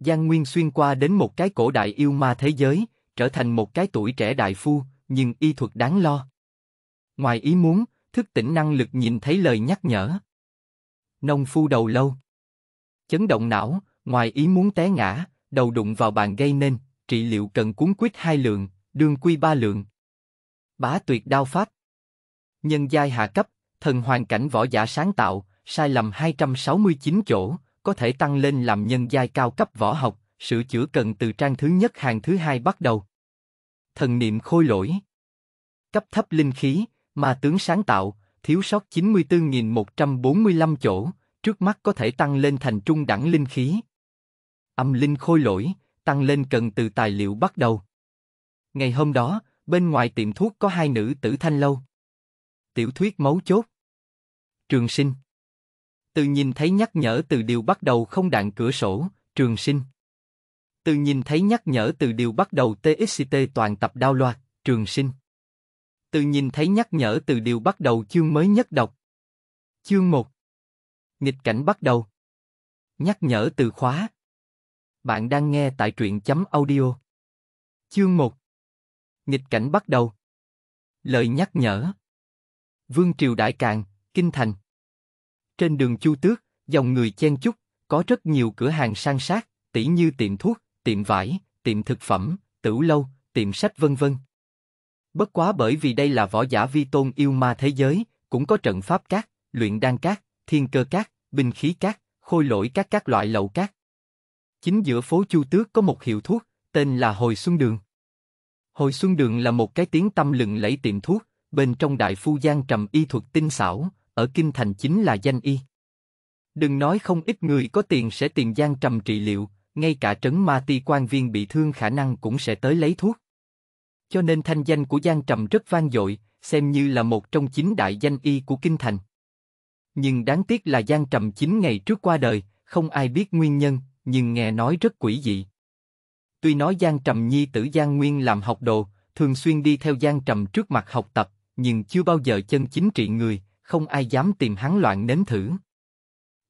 Giang Nguyên xuyên qua đến một cái cổ đại yêu ma thế giới, trở thành một cái tuổi trẻ đại phu, nhưng y thuật đáng lo. Ngoài ý muốn, thức tỉnh năng lực nhìn thấy lời nhắc nhở. Nông phu đầu lâu. Chấn động não, ngoài ý muốn té ngã, đầu đụng vào bàn gây nên, trị liệu cần cuốn quýt hai lượng, đương quy ba lượng. Bá tuyệt đao pháp. Nhân giai hạ cấp, thần hoàn cảnh võ giả sáng tạo, sai lầm 269 chỗ, có thể tăng lên làm nhân giai cao cấp võ học, sửa chữa cần từ trang thứ nhất hàng thứ hai bắt đầu. Thần niệm khôi lỗi Cấp thấp linh khí, mà tướng sáng tạo, thiếu sót 94.145 chỗ, trước mắt có thể tăng lên thành trung đẳng linh khí. Âm linh khôi lỗi, tăng lên cần từ tài liệu bắt đầu. Ngày hôm đó, bên ngoài tiệm thuốc có hai nữ tử thanh lâu. Tiểu thuyết mấu chốt. Trường sinh. Từ nhìn thấy nhắc nhở từ điều bắt đầu không đạn cửa sổ, trường sinh. Từ nhìn thấy nhắc nhở từ điều bắt đầu TXT toàn tập đao loạt, trường sinh. Từ nhìn thấy nhắc nhở từ điều bắt đầu chương mới nhất đọc. Chương 1 Nghịch cảnh bắt đầu Nhắc nhở từ khóa Bạn đang nghe tại truyện chấm audio Chương 1 Nghịch cảnh bắt đầu Lời nhắc nhở Vương Triều Đại Càng, Kinh Thành trên đường Chu Tước, dòng người chen chúc, có rất nhiều cửa hàng sang sát, tỉ như tiệm thuốc, tiệm vải, tiệm thực phẩm, tửu lâu, tiệm sách vân vân. Bất quá bởi vì đây là võ giả vi tôn yêu ma thế giới, cũng có trận pháp cát, luyện đan cát, thiên cơ cát, binh khí cát, khôi lỗi các các loại lậu cát. Chính giữa phố Chu Tước có một hiệu thuốc, tên là Hồi Xuân Đường. Hồi Xuân Đường là một cái tiếng tâm lừng lẫy tiệm thuốc, bên trong đại phu giang trầm y thuật tinh xảo, ở kinh thành chính là danh y. Đừng nói không ít người có tiền sẽ tiền gian trầm trị liệu, ngay cả trấn ma ti quan viên bị thương khả năng cũng sẽ tới lấy thuốc. Cho nên thanh danh của Giang Trầm rất vang dội, xem như là một trong chín đại danh y của Kinh Thành. Nhưng đáng tiếc là Giang Trầm chín ngày trước qua đời, không ai biết nguyên nhân, nhưng nghe nói rất quỷ dị. Tuy nói Giang Trầm nhi tử Giang Nguyên làm học đồ, thường xuyên đi theo Giang Trầm trước mặt học tập, nhưng chưa bao giờ chân chính trị người, không ai dám tìm hắn loạn nếm thử.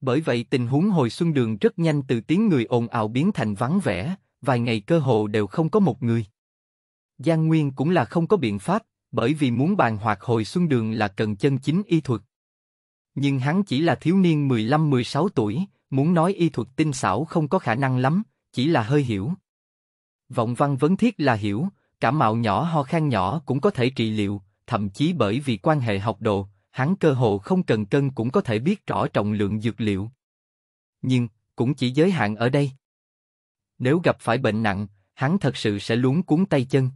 Bởi vậy tình huống hồi xuân đường rất nhanh từ tiếng người ồn ào biến thành vắng vẻ, vài ngày cơ hồ đều không có một người. Giang Nguyên cũng là không có biện pháp, bởi vì muốn bàn hoạt hồi xuân đường là cần chân chính y thuật. Nhưng hắn chỉ là thiếu niên 15-16 tuổi, muốn nói y thuật tinh xảo không có khả năng lắm, chỉ là hơi hiểu. Vọng văn vấn thiết là hiểu, cả mạo nhỏ ho khan nhỏ cũng có thể trị liệu, thậm chí bởi vì quan hệ học đồ hắn cơ hồ không cần cân cũng có thể biết rõ trọng lượng dược liệu. Nhưng, cũng chỉ giới hạn ở đây. Nếu gặp phải bệnh nặng, hắn thật sự sẽ luống cuốn tay chân.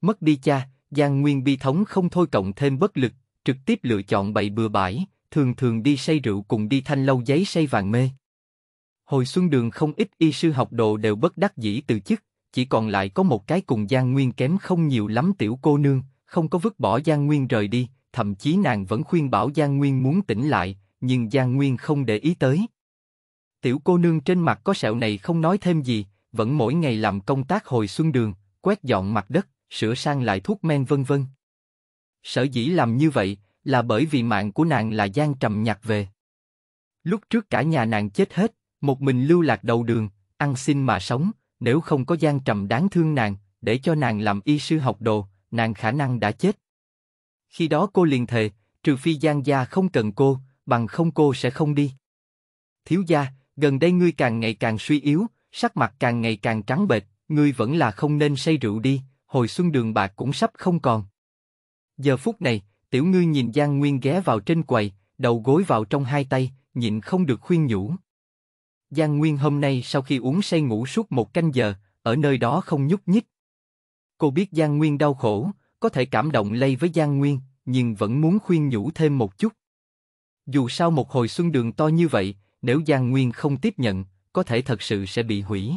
Mất đi cha, Giang Nguyên bi thống không thôi cộng thêm bất lực, trực tiếp lựa chọn bậy bừa bãi, thường thường đi say rượu cùng đi thanh lâu giấy say vàng mê. Hồi xuân đường không ít y sư học đồ đều bất đắc dĩ từ chức, chỉ còn lại có một cái cùng Giang Nguyên kém không nhiều lắm tiểu cô nương, không có vứt bỏ Giang Nguyên rời đi, thậm chí nàng vẫn khuyên bảo Giang Nguyên muốn tỉnh lại, nhưng Giang Nguyên không để ý tới. Tiểu cô nương trên mặt có sẹo này không nói thêm gì, vẫn mỗi ngày làm công tác hồi xuân đường, quét dọn mặt đất, sửa sang lại thuốc men vân vân. Sở dĩ làm như vậy là bởi vì mạng của nàng là Giang Trầm nhặt về. Lúc trước cả nhà nàng chết hết, một mình lưu lạc đầu đường, ăn xin mà sống, nếu không có Giang Trầm đáng thương nàng, để cho nàng làm y sư học đồ, nàng khả năng đã chết. Khi đó cô liền thề, trừ phi Giang gia không cần cô, bằng không cô sẽ không đi. Thiếu gia, gần đây ngươi càng ngày càng suy yếu, sắc mặt càng ngày càng trắng bệch, ngươi vẫn là không nên say rượu đi, hồi xuân đường bạc cũng sắp không còn. Giờ phút này, tiểu ngư nhìn Giang Nguyên ghé vào trên quầy, đầu gối vào trong hai tay, nhịn không được khuyên nhủ. Giang Nguyên hôm nay sau khi uống say ngủ suốt một canh giờ, ở nơi đó không nhúc nhích. Cô biết Giang Nguyên đau khổ, có thể cảm động lây với Giang Nguyên, nhưng vẫn muốn khuyên nhủ thêm một chút. Dù sao một hồi xuân đường to như vậy, nếu Giang Nguyên không tiếp nhận, có thể thật sự sẽ bị hủy.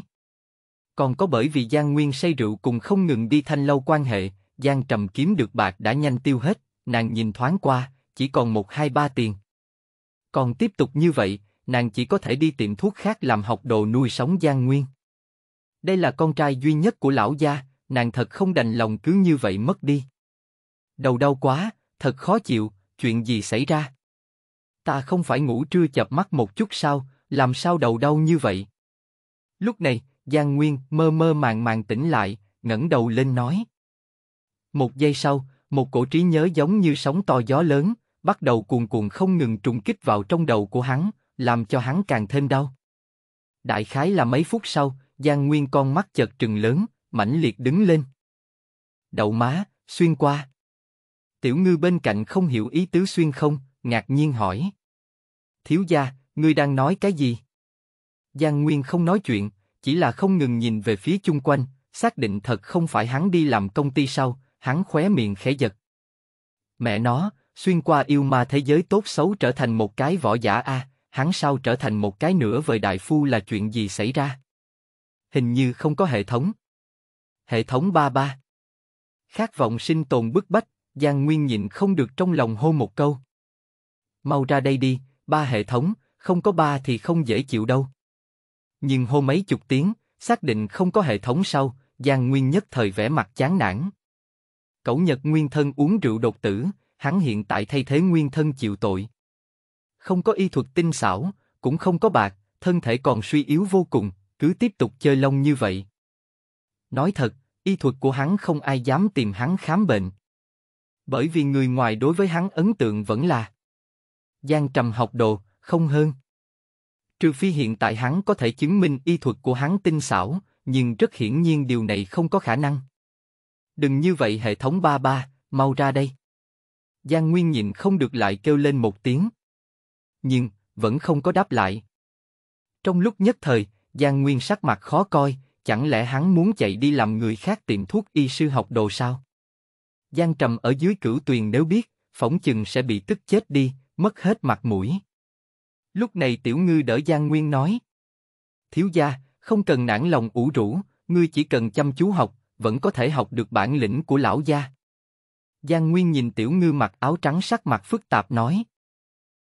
Còn có bởi vì Giang Nguyên say rượu cùng không ngừng đi thanh lâu quan hệ, Giang Trầm kiếm được bạc đã nhanh tiêu hết, nàng nhìn thoáng qua, chỉ còn một hai ba tiền. Còn tiếp tục như vậy, nàng chỉ có thể đi tiệm thuốc khác làm học đồ nuôi sống Giang Nguyên. Đây là con trai duy nhất của lão gia, nàng thật không đành lòng cứ như vậy mất đi. Đầu đau quá, thật khó chịu, chuyện gì xảy ra? Ta không phải ngủ trưa chập mắt một chút sao, làm sao đầu đau như vậy? Lúc này, Giang Nguyên mơ mơ màng màng tỉnh lại, ngẩng đầu lên nói. Một giây sau, một cổ trí nhớ giống như sóng to gió lớn, bắt đầu cuồn cuộn không ngừng trùng kích vào trong đầu của hắn, làm cho hắn càng thêm đau. Đại khái là mấy phút sau, Giang Nguyên con mắt chợt trừng lớn, mãnh liệt đứng lên. Đậu má, xuyên qua. Tiểu ngư bên cạnh không hiểu ý tứ xuyên không, ngạc nhiên hỏi. Thiếu gia, ngươi đang nói cái gì? Giang Nguyên không nói chuyện, chỉ là không ngừng nhìn về phía chung quanh, xác định thật không phải hắn đi làm công ty sau, hắn khóe miệng khẽ giật. Mẹ nó, xuyên qua yêu ma thế giới tốt xấu trở thành một cái võ giả a, hắn sao trở thành một cái nữa vời đại phu là chuyện gì xảy ra? Hình như không có hệ thống hệ thống ba ba Khát vọng sinh tồn bức bách, Giang Nguyên nhịn không được trong lòng hô một câu. Mau ra đây đi, ba hệ thống, không có ba thì không dễ chịu đâu. Nhưng hô mấy chục tiếng, xác định không có hệ thống sau, Giang Nguyên nhất thời vẻ mặt chán nản. Cẩu Nhật Nguyên thân uống rượu đột tử, hắn hiện tại thay thế Nguyên thân chịu tội. Không có y thuật tinh xảo, cũng không có bạc, thân thể còn suy yếu vô cùng, cứ tiếp tục chơi lông như vậy. Nói thật, y thuật của hắn không ai dám tìm hắn khám bệnh. Bởi vì người ngoài đối với hắn ấn tượng vẫn là Giang trầm học đồ, không hơn. Trừ phi hiện tại hắn có thể chứng minh y thuật của hắn tinh xảo, nhưng rất hiển nhiên điều này không có khả năng. Đừng như vậy hệ thống ba ba, mau ra đây. Giang Nguyên nhìn không được lại kêu lên một tiếng. Nhưng, vẫn không có đáp lại. Trong lúc nhất thời, Giang Nguyên sắc mặt khó coi, Chẳng lẽ hắn muốn chạy đi làm người khác tìm thuốc y sư học đồ sao? Giang Trầm ở dưới cửu tuyền nếu biết, phỏng chừng sẽ bị tức chết đi, mất hết mặt mũi. Lúc này tiểu ngư đỡ Giang Nguyên nói. Thiếu gia, không cần nản lòng ủ rũ, ngươi chỉ cần chăm chú học, vẫn có thể học được bản lĩnh của lão gia. Giang Nguyên nhìn tiểu ngư mặc áo trắng sắc mặt phức tạp nói.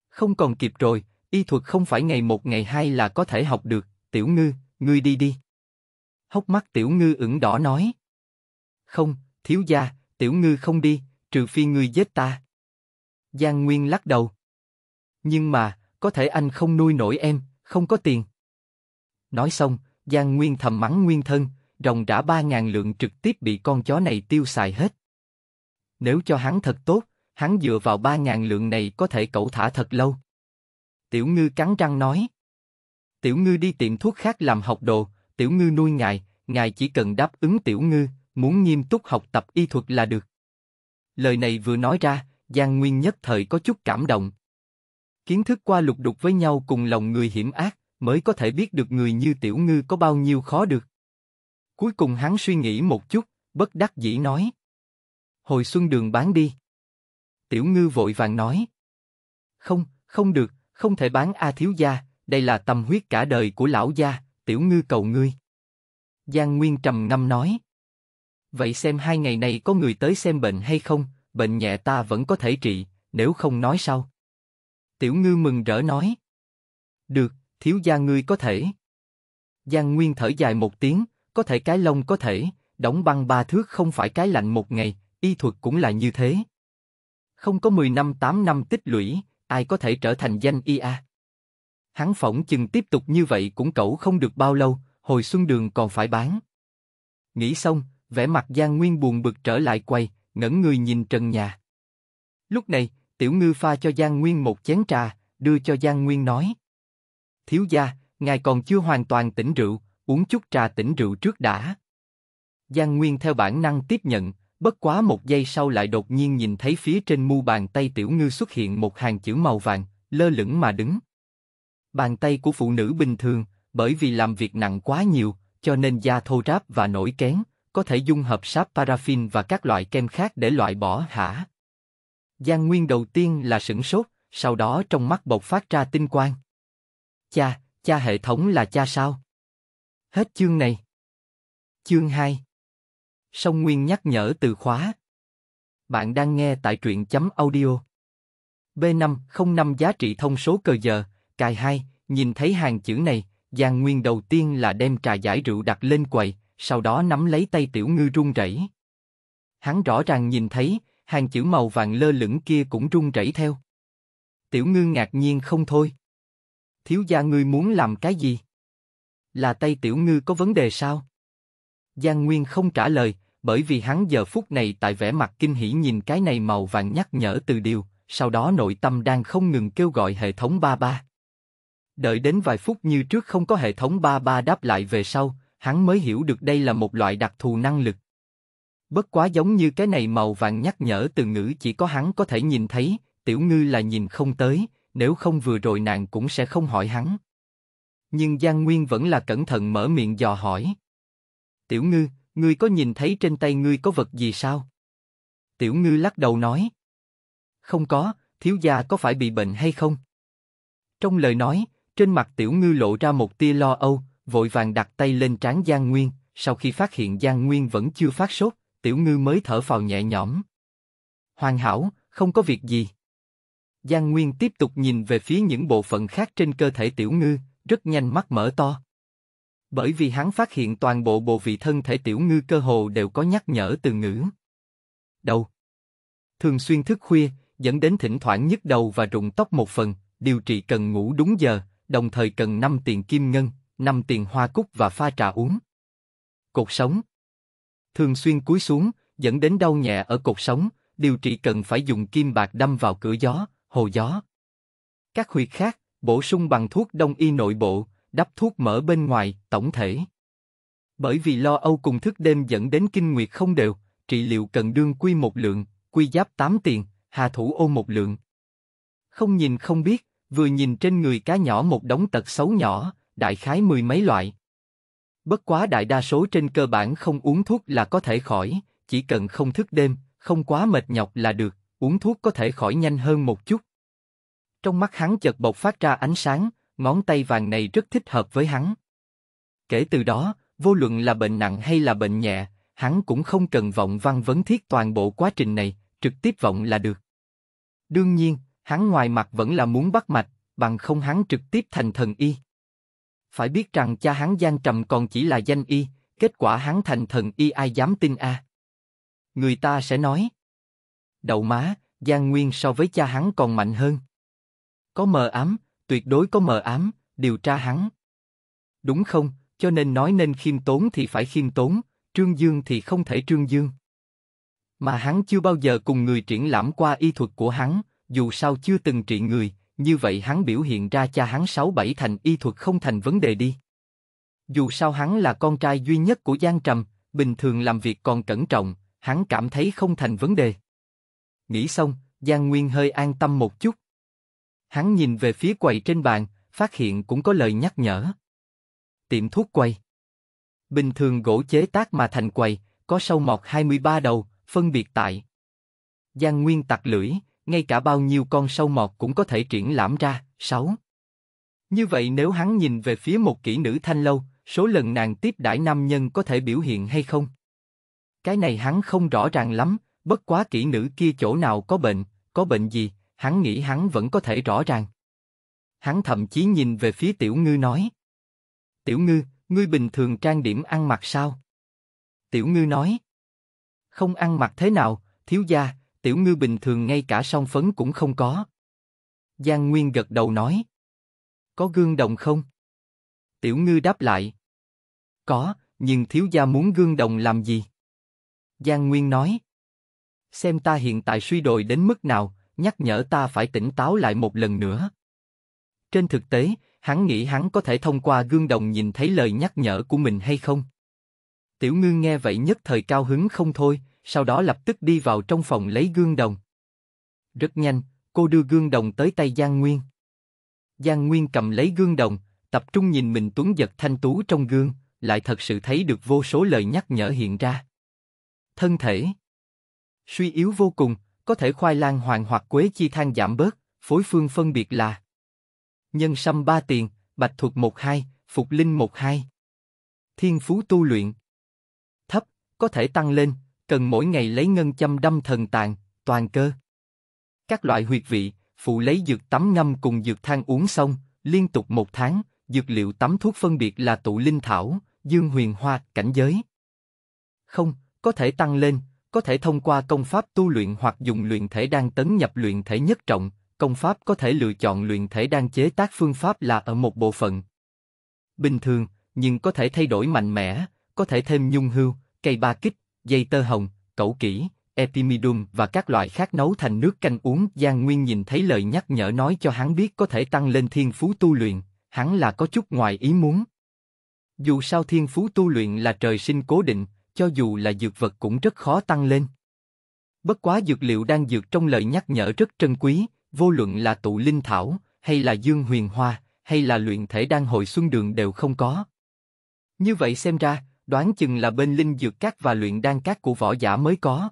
Không còn kịp rồi, y thuật không phải ngày một ngày hai là có thể học được, tiểu ngư, ngươi đi đi hốc mắt tiểu ngư ửng đỏ nói. Không, thiếu gia, tiểu ngư không đi, trừ phi ngươi giết ta. Giang Nguyên lắc đầu. Nhưng mà, có thể anh không nuôi nổi em, không có tiền. Nói xong, Giang Nguyên thầm mắng Nguyên thân, rồng đã ba ngàn lượng trực tiếp bị con chó này tiêu xài hết. Nếu cho hắn thật tốt, hắn dựa vào ba ngàn lượng này có thể cẩu thả thật lâu. Tiểu Ngư cắn răng nói. Tiểu Ngư đi tiệm thuốc khác làm học đồ, tiểu ngư nuôi ngài, ngài chỉ cần đáp ứng tiểu ngư, muốn nghiêm túc học tập y thuật là được. Lời này vừa nói ra, Giang Nguyên nhất thời có chút cảm động. Kiến thức qua lục đục với nhau cùng lòng người hiểm ác, mới có thể biết được người như tiểu ngư có bao nhiêu khó được. Cuối cùng hắn suy nghĩ một chút, bất đắc dĩ nói. Hồi xuân đường bán đi. Tiểu ngư vội vàng nói. Không, không được, không thể bán A thiếu gia, đây là tâm huyết cả đời của lão gia, tiểu ngư cầu ngươi. Giang Nguyên trầm ngâm nói. Vậy xem hai ngày này có người tới xem bệnh hay không, bệnh nhẹ ta vẫn có thể trị, nếu không nói sau. Tiểu ngư mừng rỡ nói. Được, thiếu gia ngươi có thể. Giang Nguyên thở dài một tiếng, có thể cái lông có thể, đóng băng ba thước không phải cái lạnh một ngày, y thuật cũng là như thế. Không có 10 năm 8 năm tích lũy, ai có thể trở thành danh y a. À? hắn phỏng chừng tiếp tục như vậy cũng cẩu không được bao lâu, hồi xuân đường còn phải bán. Nghĩ xong, vẻ mặt Giang Nguyên buồn bực trở lại quay, ngẩn người nhìn trần nhà. Lúc này, Tiểu Ngư pha cho Giang Nguyên một chén trà, đưa cho Giang Nguyên nói. Thiếu gia, ngài còn chưa hoàn toàn tỉnh rượu, uống chút trà tỉnh rượu trước đã. Giang Nguyên theo bản năng tiếp nhận, bất quá một giây sau lại đột nhiên nhìn thấy phía trên mu bàn tay Tiểu Ngư xuất hiện một hàng chữ màu vàng, lơ lửng mà đứng. Bàn tay của phụ nữ bình thường, bởi vì làm việc nặng quá nhiều, cho nên da thô ráp và nổi kén, có thể dung hợp sáp paraffin và các loại kem khác để loại bỏ hả? Giang Nguyên đầu tiên là sửng sốt, sau đó trong mắt bộc phát ra tinh quang. Cha, cha hệ thống là cha sao? Hết chương này. Chương 2 sông Nguyên nhắc nhở từ khóa. Bạn đang nghe tại truyện chấm audio. B505 giá trị thông số cờ giờ, Cài hai, nhìn thấy hàng chữ này, Giang Nguyên đầu tiên là đem trà giải rượu đặt lên quầy, sau đó nắm lấy tay tiểu ngư run rẩy. Hắn rõ ràng nhìn thấy, hàng chữ màu vàng lơ lửng kia cũng run rẩy theo. Tiểu ngư ngạc nhiên không thôi. Thiếu gia ngươi muốn làm cái gì? Là tay tiểu ngư có vấn đề sao? Giang Nguyên không trả lời, bởi vì hắn giờ phút này tại vẻ mặt kinh hỉ nhìn cái này màu vàng nhắc nhở từ điều, sau đó nội tâm đang không ngừng kêu gọi hệ thống ba ba. Đợi đến vài phút như trước không có hệ thống ba ba đáp lại về sau, hắn mới hiểu được đây là một loại đặc thù năng lực. Bất quá giống như cái này màu vàng nhắc nhở từ ngữ chỉ có hắn có thể nhìn thấy, tiểu ngư là nhìn không tới, nếu không vừa rồi nàng cũng sẽ không hỏi hắn. Nhưng Giang Nguyên vẫn là cẩn thận mở miệng dò hỏi. Tiểu ngư, ngươi có nhìn thấy trên tay ngươi có vật gì sao? Tiểu ngư lắc đầu nói. Không có, thiếu gia có phải bị bệnh hay không? Trong lời nói, trên mặt tiểu ngư lộ ra một tia lo âu, vội vàng đặt tay lên trán Giang Nguyên, sau khi phát hiện Giang Nguyên vẫn chưa phát sốt, tiểu ngư mới thở phào nhẹ nhõm. Hoàn hảo, không có việc gì. Giang Nguyên tiếp tục nhìn về phía những bộ phận khác trên cơ thể tiểu ngư, rất nhanh mắt mở to. Bởi vì hắn phát hiện toàn bộ bộ vị thân thể tiểu ngư cơ hồ đều có nhắc nhở từ ngữ. Đầu. Thường xuyên thức khuya, dẫn đến thỉnh thoảng nhức đầu và rụng tóc một phần, điều trị cần ngủ đúng giờ, đồng thời cần 5 tiền kim ngân, 5 tiền hoa cúc và pha trà uống. Cột sống Thường xuyên cúi xuống, dẫn đến đau nhẹ ở cột sống, điều trị cần phải dùng kim bạc đâm vào cửa gió, hồ gió. Các huyệt khác, bổ sung bằng thuốc đông y nội bộ, đắp thuốc mỡ bên ngoài, tổng thể. Bởi vì lo âu cùng thức đêm dẫn đến kinh nguyệt không đều, trị liệu cần đương quy một lượng, quy giáp 8 tiền, hà thủ ô một lượng. Không nhìn không biết, vừa nhìn trên người cá nhỏ một đống tật xấu nhỏ, đại khái mười mấy loại. Bất quá đại đa số trên cơ bản không uống thuốc là có thể khỏi, chỉ cần không thức đêm, không quá mệt nhọc là được, uống thuốc có thể khỏi nhanh hơn một chút. Trong mắt hắn chợt bộc phát ra ánh sáng, ngón tay vàng này rất thích hợp với hắn. Kể từ đó, vô luận là bệnh nặng hay là bệnh nhẹ, hắn cũng không cần vọng văn vấn thiết toàn bộ quá trình này, trực tiếp vọng là được. Đương nhiên, Hắn ngoài mặt vẫn là muốn bắt mạch, bằng không hắn trực tiếp thành thần y. Phải biết rằng cha hắn gian trầm còn chỉ là danh y, kết quả hắn thành thần y ai dám tin a? Người ta sẽ nói. Đậu má, gian Nguyên so với cha hắn còn mạnh hơn. Có mờ ám, tuyệt đối có mờ ám, điều tra hắn. Đúng không, cho nên nói nên khiêm tốn thì phải khiêm tốn, trương dương thì không thể trương dương. Mà hắn chưa bao giờ cùng người triển lãm qua y thuật của hắn, dù sao chưa từng trị người, như vậy hắn biểu hiện ra cha hắn sáu bảy thành y thuật không thành vấn đề đi. Dù sao hắn là con trai duy nhất của Giang Trầm, bình thường làm việc còn cẩn trọng, hắn cảm thấy không thành vấn đề. Nghĩ xong, Giang Nguyên hơi an tâm một chút. Hắn nhìn về phía quầy trên bàn, phát hiện cũng có lời nhắc nhở. Tiệm thuốc quầy. Bình thường gỗ chế tác mà thành quầy, có sâu mọt 23 đầu, phân biệt tại. Giang Nguyên tặc lưỡi, ngay cả bao nhiêu con sâu mọt cũng có thể triển lãm ra. 6. Như vậy nếu hắn nhìn về phía một kỹ nữ thanh lâu, số lần nàng tiếp đãi nam nhân có thể biểu hiện hay không? Cái này hắn không rõ ràng lắm, bất quá kỹ nữ kia chỗ nào có bệnh, có bệnh gì, hắn nghĩ hắn vẫn có thể rõ ràng. Hắn thậm chí nhìn về phía tiểu ngư nói. Tiểu ngư, ngươi bình thường trang điểm ăn mặc sao? Tiểu ngư nói. Không ăn mặc thế nào, thiếu gia, tiểu ngư bình thường ngay cả song phấn cũng không có. Giang Nguyên gật đầu nói. Có gương đồng không? Tiểu ngư đáp lại. Có, nhưng thiếu gia muốn gương đồng làm gì? Giang Nguyên nói. Xem ta hiện tại suy đồi đến mức nào, nhắc nhở ta phải tỉnh táo lại một lần nữa. Trên thực tế, hắn nghĩ hắn có thể thông qua gương đồng nhìn thấy lời nhắc nhở của mình hay không. Tiểu ngư nghe vậy nhất thời cao hứng không thôi, sau đó lập tức đi vào trong phòng lấy gương đồng. Rất nhanh, cô đưa gương đồng tới tay Giang Nguyên. Giang Nguyên cầm lấy gương đồng, tập trung nhìn mình tuấn giật thanh tú trong gương, lại thật sự thấy được vô số lời nhắc nhở hiện ra. Thân thể Suy yếu vô cùng, có thể khoai lang hoàng hoặc quế chi than giảm bớt, phối phương phân biệt là Nhân sâm ba tiền, bạch thuộc một hai, phục linh một hai Thiên phú tu luyện Thấp, có thể tăng lên, cần mỗi ngày lấy ngân châm đâm thần tạng, toàn cơ. Các loại huyệt vị, phụ lấy dược tắm ngâm cùng dược thang uống xong, liên tục một tháng, dược liệu tắm thuốc phân biệt là tụ linh thảo, dương huyền hoa, cảnh giới. Không, có thể tăng lên, có thể thông qua công pháp tu luyện hoặc dùng luyện thể đang tấn nhập luyện thể nhất trọng, công pháp có thể lựa chọn luyện thể đang chế tác phương pháp là ở một bộ phận. Bình thường, nhưng có thể thay đổi mạnh mẽ, có thể thêm nhung hưu, cây ba kích, dây tơ hồng, cẩu kỹ, epimidum và các loại khác nấu thành nước canh uống. Giang Nguyên nhìn thấy lời nhắc nhở nói cho hắn biết có thể tăng lên thiên phú tu luyện, hắn là có chút ngoài ý muốn. Dù sao thiên phú tu luyện là trời sinh cố định, cho dù là dược vật cũng rất khó tăng lên. Bất quá dược liệu đang dược trong lời nhắc nhở rất trân quý, vô luận là tụ linh thảo, hay là dương huyền hoa, hay là luyện thể đang hồi xuân đường đều không có. Như vậy xem ra, đoán chừng là bên linh dược cát và luyện đan cát của võ giả mới có.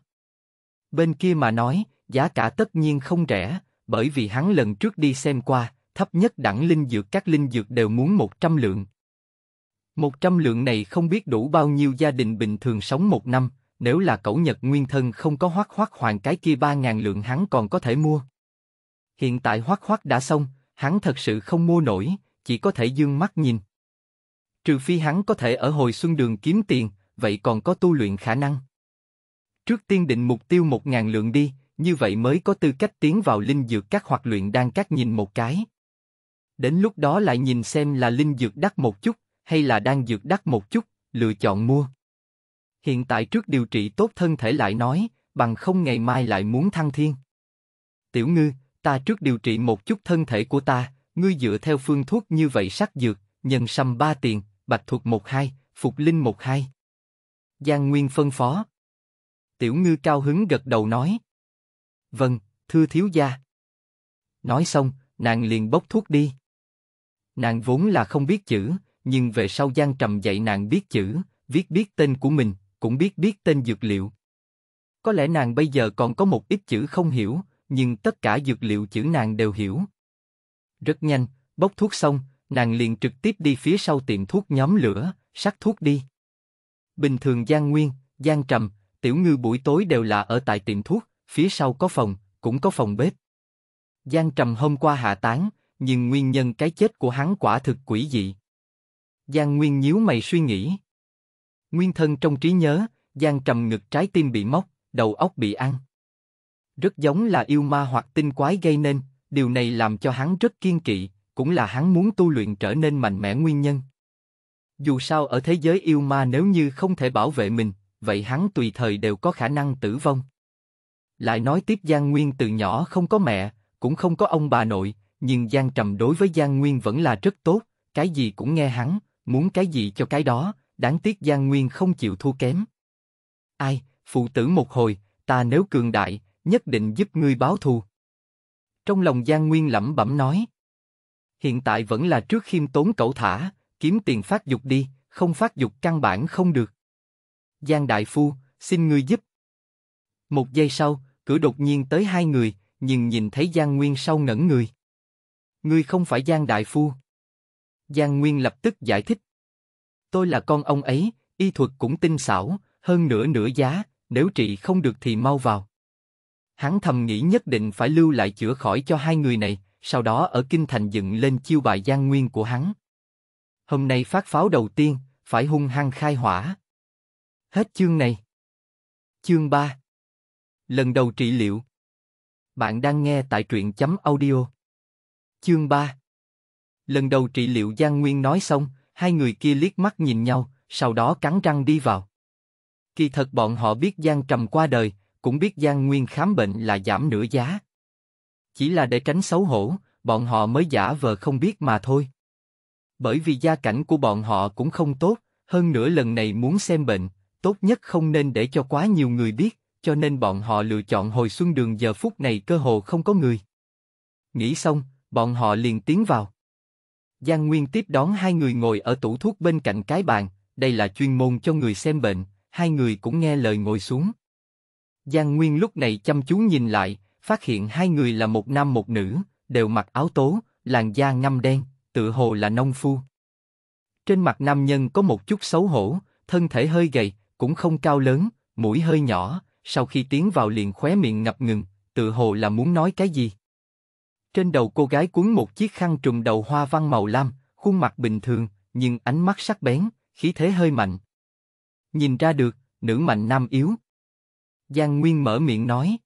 Bên kia mà nói, giá cả tất nhiên không rẻ, bởi vì hắn lần trước đi xem qua, thấp nhất đẳng linh dược các linh dược đều muốn 100 lượng. 100 lượng này không biết đủ bao nhiêu gia đình bình thường sống một năm, nếu là cẩu nhật nguyên thân không có hoác hoác hoàn cái kia 3.000 lượng hắn còn có thể mua. Hiện tại hoác hoác đã xong, hắn thật sự không mua nổi, chỉ có thể dương mắt nhìn. Trừ phi hắn có thể ở hồi xuân đường kiếm tiền, vậy còn có tu luyện khả năng. Trước tiên định mục tiêu một ngàn lượng đi, như vậy mới có tư cách tiến vào linh dược các hoặc luyện đan các nhìn một cái. Đến lúc đó lại nhìn xem là linh dược đắt một chút, hay là đan dược đắt một chút, lựa chọn mua. Hiện tại trước điều trị tốt thân thể lại nói, bằng không ngày mai lại muốn thăng thiên. Tiểu ngư, ta trước điều trị một chút thân thể của ta, ngươi dựa theo phương thuốc như vậy sắc dược, nhân sâm ba tiền, Bạch Thuật hai, Phục Linh một hai, Giang Nguyên phân phó. Tiểu Ngư cao hứng gật đầu nói. Vâng, thưa thiếu gia. Nói xong, nàng liền bốc thuốc đi. Nàng vốn là không biết chữ, nhưng về sau Giang Trầm dạy nàng biết chữ, viết biết tên của mình, cũng biết biết tên dược liệu. Có lẽ nàng bây giờ còn có một ít chữ không hiểu, nhưng tất cả dược liệu chữ nàng đều hiểu. Rất nhanh, bốc thuốc xong, nàng liền trực tiếp đi phía sau tiệm thuốc nhóm lửa, sắc thuốc đi. Bình thường Giang Nguyên, Giang Trầm, Tiểu Ngư buổi tối đều là ở tại tiệm thuốc, phía sau có phòng, cũng có phòng bếp. Giang Trầm hôm qua hạ tán, nhưng nguyên nhân cái chết của hắn quả thực quỷ dị. Giang Nguyên nhíu mày suy nghĩ. Nguyên thân trong trí nhớ, Giang Trầm ngực trái tim bị móc, đầu óc bị ăn. Rất giống là yêu ma hoặc tinh quái gây nên, điều này làm cho hắn rất kiên kỵ, cũng là hắn muốn tu luyện trở nên mạnh mẽ nguyên nhân. Dù sao ở thế giới yêu ma nếu như không thể bảo vệ mình, vậy hắn tùy thời đều có khả năng tử vong. Lại nói tiếp Giang Nguyên từ nhỏ không có mẹ, cũng không có ông bà nội, nhưng Giang Trầm đối với Giang Nguyên vẫn là rất tốt, cái gì cũng nghe hắn, muốn cái gì cho cái đó, đáng tiếc Giang Nguyên không chịu thua kém. Ai, phụ tử một hồi, ta nếu cường đại, nhất định giúp ngươi báo thù. Trong lòng Giang Nguyên lẩm bẩm nói hiện tại vẫn là trước khiêm tốn cậu thả, kiếm tiền phát dục đi, không phát dục căn bản không được. Giang Đại Phu, xin ngươi giúp. Một giây sau, cửa đột nhiên tới hai người, nhưng nhìn thấy Giang Nguyên sau ngẩn người. Ngươi không phải Giang Đại Phu. Giang Nguyên lập tức giải thích. Tôi là con ông ấy, y thuật cũng tinh xảo, hơn nửa nửa giá, nếu trị không được thì mau vào. Hắn thầm nghĩ nhất định phải lưu lại chữa khỏi cho hai người này, sau đó ở kinh thành dựng lên chiêu bài gian nguyên của hắn. Hôm nay phát pháo đầu tiên, phải hung hăng khai hỏa. Hết chương này. Chương 3 Lần đầu trị liệu Bạn đang nghe tại truyện chấm audio. Chương 3 Lần đầu trị liệu Giang Nguyên nói xong, hai người kia liếc mắt nhìn nhau, sau đó cắn răng đi vào. Kỳ thật bọn họ biết Giang Trầm qua đời, cũng biết Giang Nguyên khám bệnh là giảm nửa giá. Chỉ là để tránh xấu hổ, bọn họ mới giả vờ không biết mà thôi. Bởi vì gia cảnh của bọn họ cũng không tốt, hơn nữa lần này muốn xem bệnh, tốt nhất không nên để cho quá nhiều người biết, cho nên bọn họ lựa chọn hồi xuân đường giờ phút này cơ hồ không có người. Nghĩ xong, bọn họ liền tiến vào. Giang Nguyên tiếp đón hai người ngồi ở tủ thuốc bên cạnh cái bàn, đây là chuyên môn cho người xem bệnh, hai người cũng nghe lời ngồi xuống. Giang Nguyên lúc này chăm chú nhìn lại, phát hiện hai người là một nam một nữ, đều mặc áo tố, làn da ngăm đen, tự hồ là nông phu. Trên mặt nam nhân có một chút xấu hổ, thân thể hơi gầy, cũng không cao lớn, mũi hơi nhỏ, sau khi tiến vào liền khóe miệng ngập ngừng, tự hồ là muốn nói cái gì. Trên đầu cô gái cuốn một chiếc khăn trùm đầu hoa văn màu lam, khuôn mặt bình thường, nhưng ánh mắt sắc bén, khí thế hơi mạnh. Nhìn ra được, nữ mạnh nam yếu. Giang Nguyên mở miệng nói.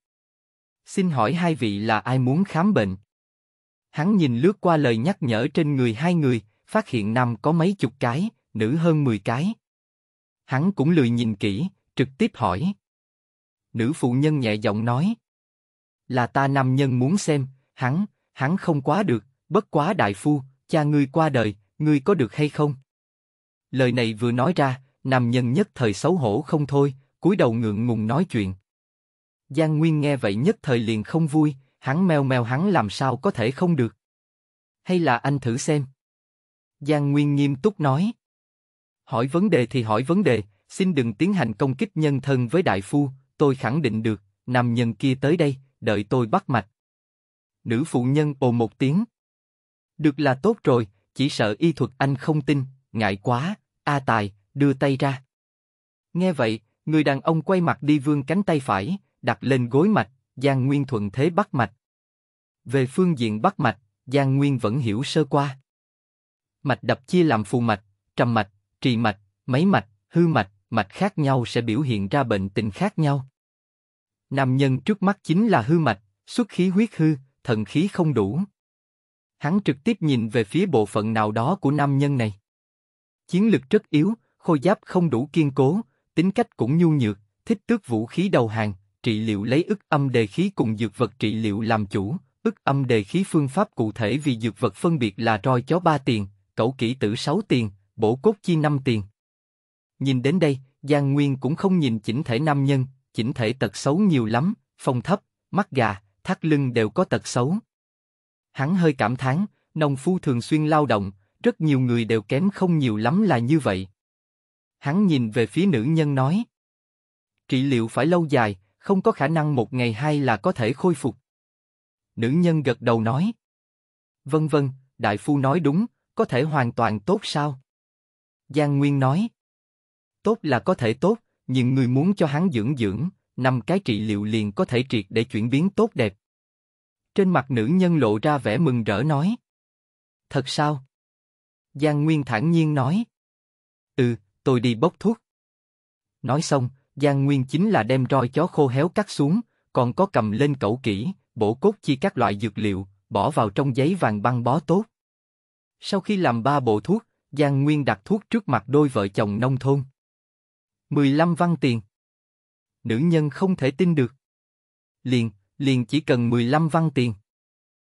Xin hỏi hai vị là ai muốn khám bệnh? Hắn nhìn lướt qua lời nhắc nhở trên người hai người, phát hiện nam có mấy chục cái, nữ hơn mười cái. Hắn cũng lười nhìn kỹ, trực tiếp hỏi. Nữ phụ nhân nhẹ giọng nói. Là ta nam nhân muốn xem, hắn, hắn không quá được, bất quá đại phu, cha ngươi qua đời, ngươi có được hay không? Lời này vừa nói ra, nam nhân nhất thời xấu hổ không thôi, cúi đầu ngượng ngùng nói chuyện. Giang Nguyên nghe vậy nhất thời liền không vui, hắn mèo mèo hắn làm sao có thể không được. Hay là anh thử xem. Giang Nguyên nghiêm túc nói. Hỏi vấn đề thì hỏi vấn đề, xin đừng tiến hành công kích nhân thân với đại phu, tôi khẳng định được, nam nhân kia tới đây, đợi tôi bắt mạch. Nữ phụ nhân ồ một tiếng. Được là tốt rồi, chỉ sợ y thuật anh không tin, ngại quá, A Tài, đưa tay ra. Nghe vậy, người đàn ông quay mặt đi vương cánh tay phải, đặt lên gối mạch, Giang Nguyên thuận thế bắt mạch. Về phương diện bắt mạch, Giang Nguyên vẫn hiểu sơ qua. Mạch đập chia làm phù mạch, trầm mạch, trì mạch, mấy mạch, hư mạch, mạch khác nhau sẽ biểu hiện ra bệnh tình khác nhau. Nam nhân trước mắt chính là hư mạch, xuất khí huyết hư, thần khí không đủ. Hắn trực tiếp nhìn về phía bộ phận nào đó của nam nhân này. Chiến lực rất yếu, khôi giáp không đủ kiên cố, tính cách cũng nhu nhược, thích tước vũ khí đầu hàng, trị liệu lấy ức âm đề khí cùng dược vật trị liệu làm chủ, ức âm đề khí phương pháp cụ thể vì dược vật phân biệt là roi chó 3 tiền, cẩu kỹ tử 6 tiền, bổ cốt chi 5 tiền. Nhìn đến đây, Giang Nguyên cũng không nhìn chỉnh thể nam nhân, chỉnh thể tật xấu nhiều lắm, phong thấp, mắt gà, thắt lưng đều có tật xấu. Hắn hơi cảm thán, nông phu thường xuyên lao động, rất nhiều người đều kém không nhiều lắm là như vậy. Hắn nhìn về phía nữ nhân nói, trị liệu phải lâu dài, không có khả năng một ngày hai là có thể khôi phục. Nữ nhân gật đầu nói. Vân vân, đại phu nói đúng, có thể hoàn toàn tốt sao? Giang Nguyên nói. Tốt là có thể tốt, nhưng người muốn cho hắn dưỡng dưỡng, năm cái trị liệu liền có thể triệt để chuyển biến tốt đẹp. Trên mặt nữ nhân lộ ra vẻ mừng rỡ nói. Thật sao? Giang Nguyên thản nhiên nói. Ừ, tôi đi bốc thuốc. Nói xong, Giang Nguyên chính là đem roi chó khô héo cắt xuống, còn có cầm lên cẩu kỹ, bổ cốt chi các loại dược liệu, bỏ vào trong giấy vàng băng bó tốt. Sau khi làm ba bộ thuốc, Giang Nguyên đặt thuốc trước mặt đôi vợ chồng nông thôn. 15 văn tiền. Nữ nhân không thể tin được. Liền, liền chỉ cần 15 văn tiền.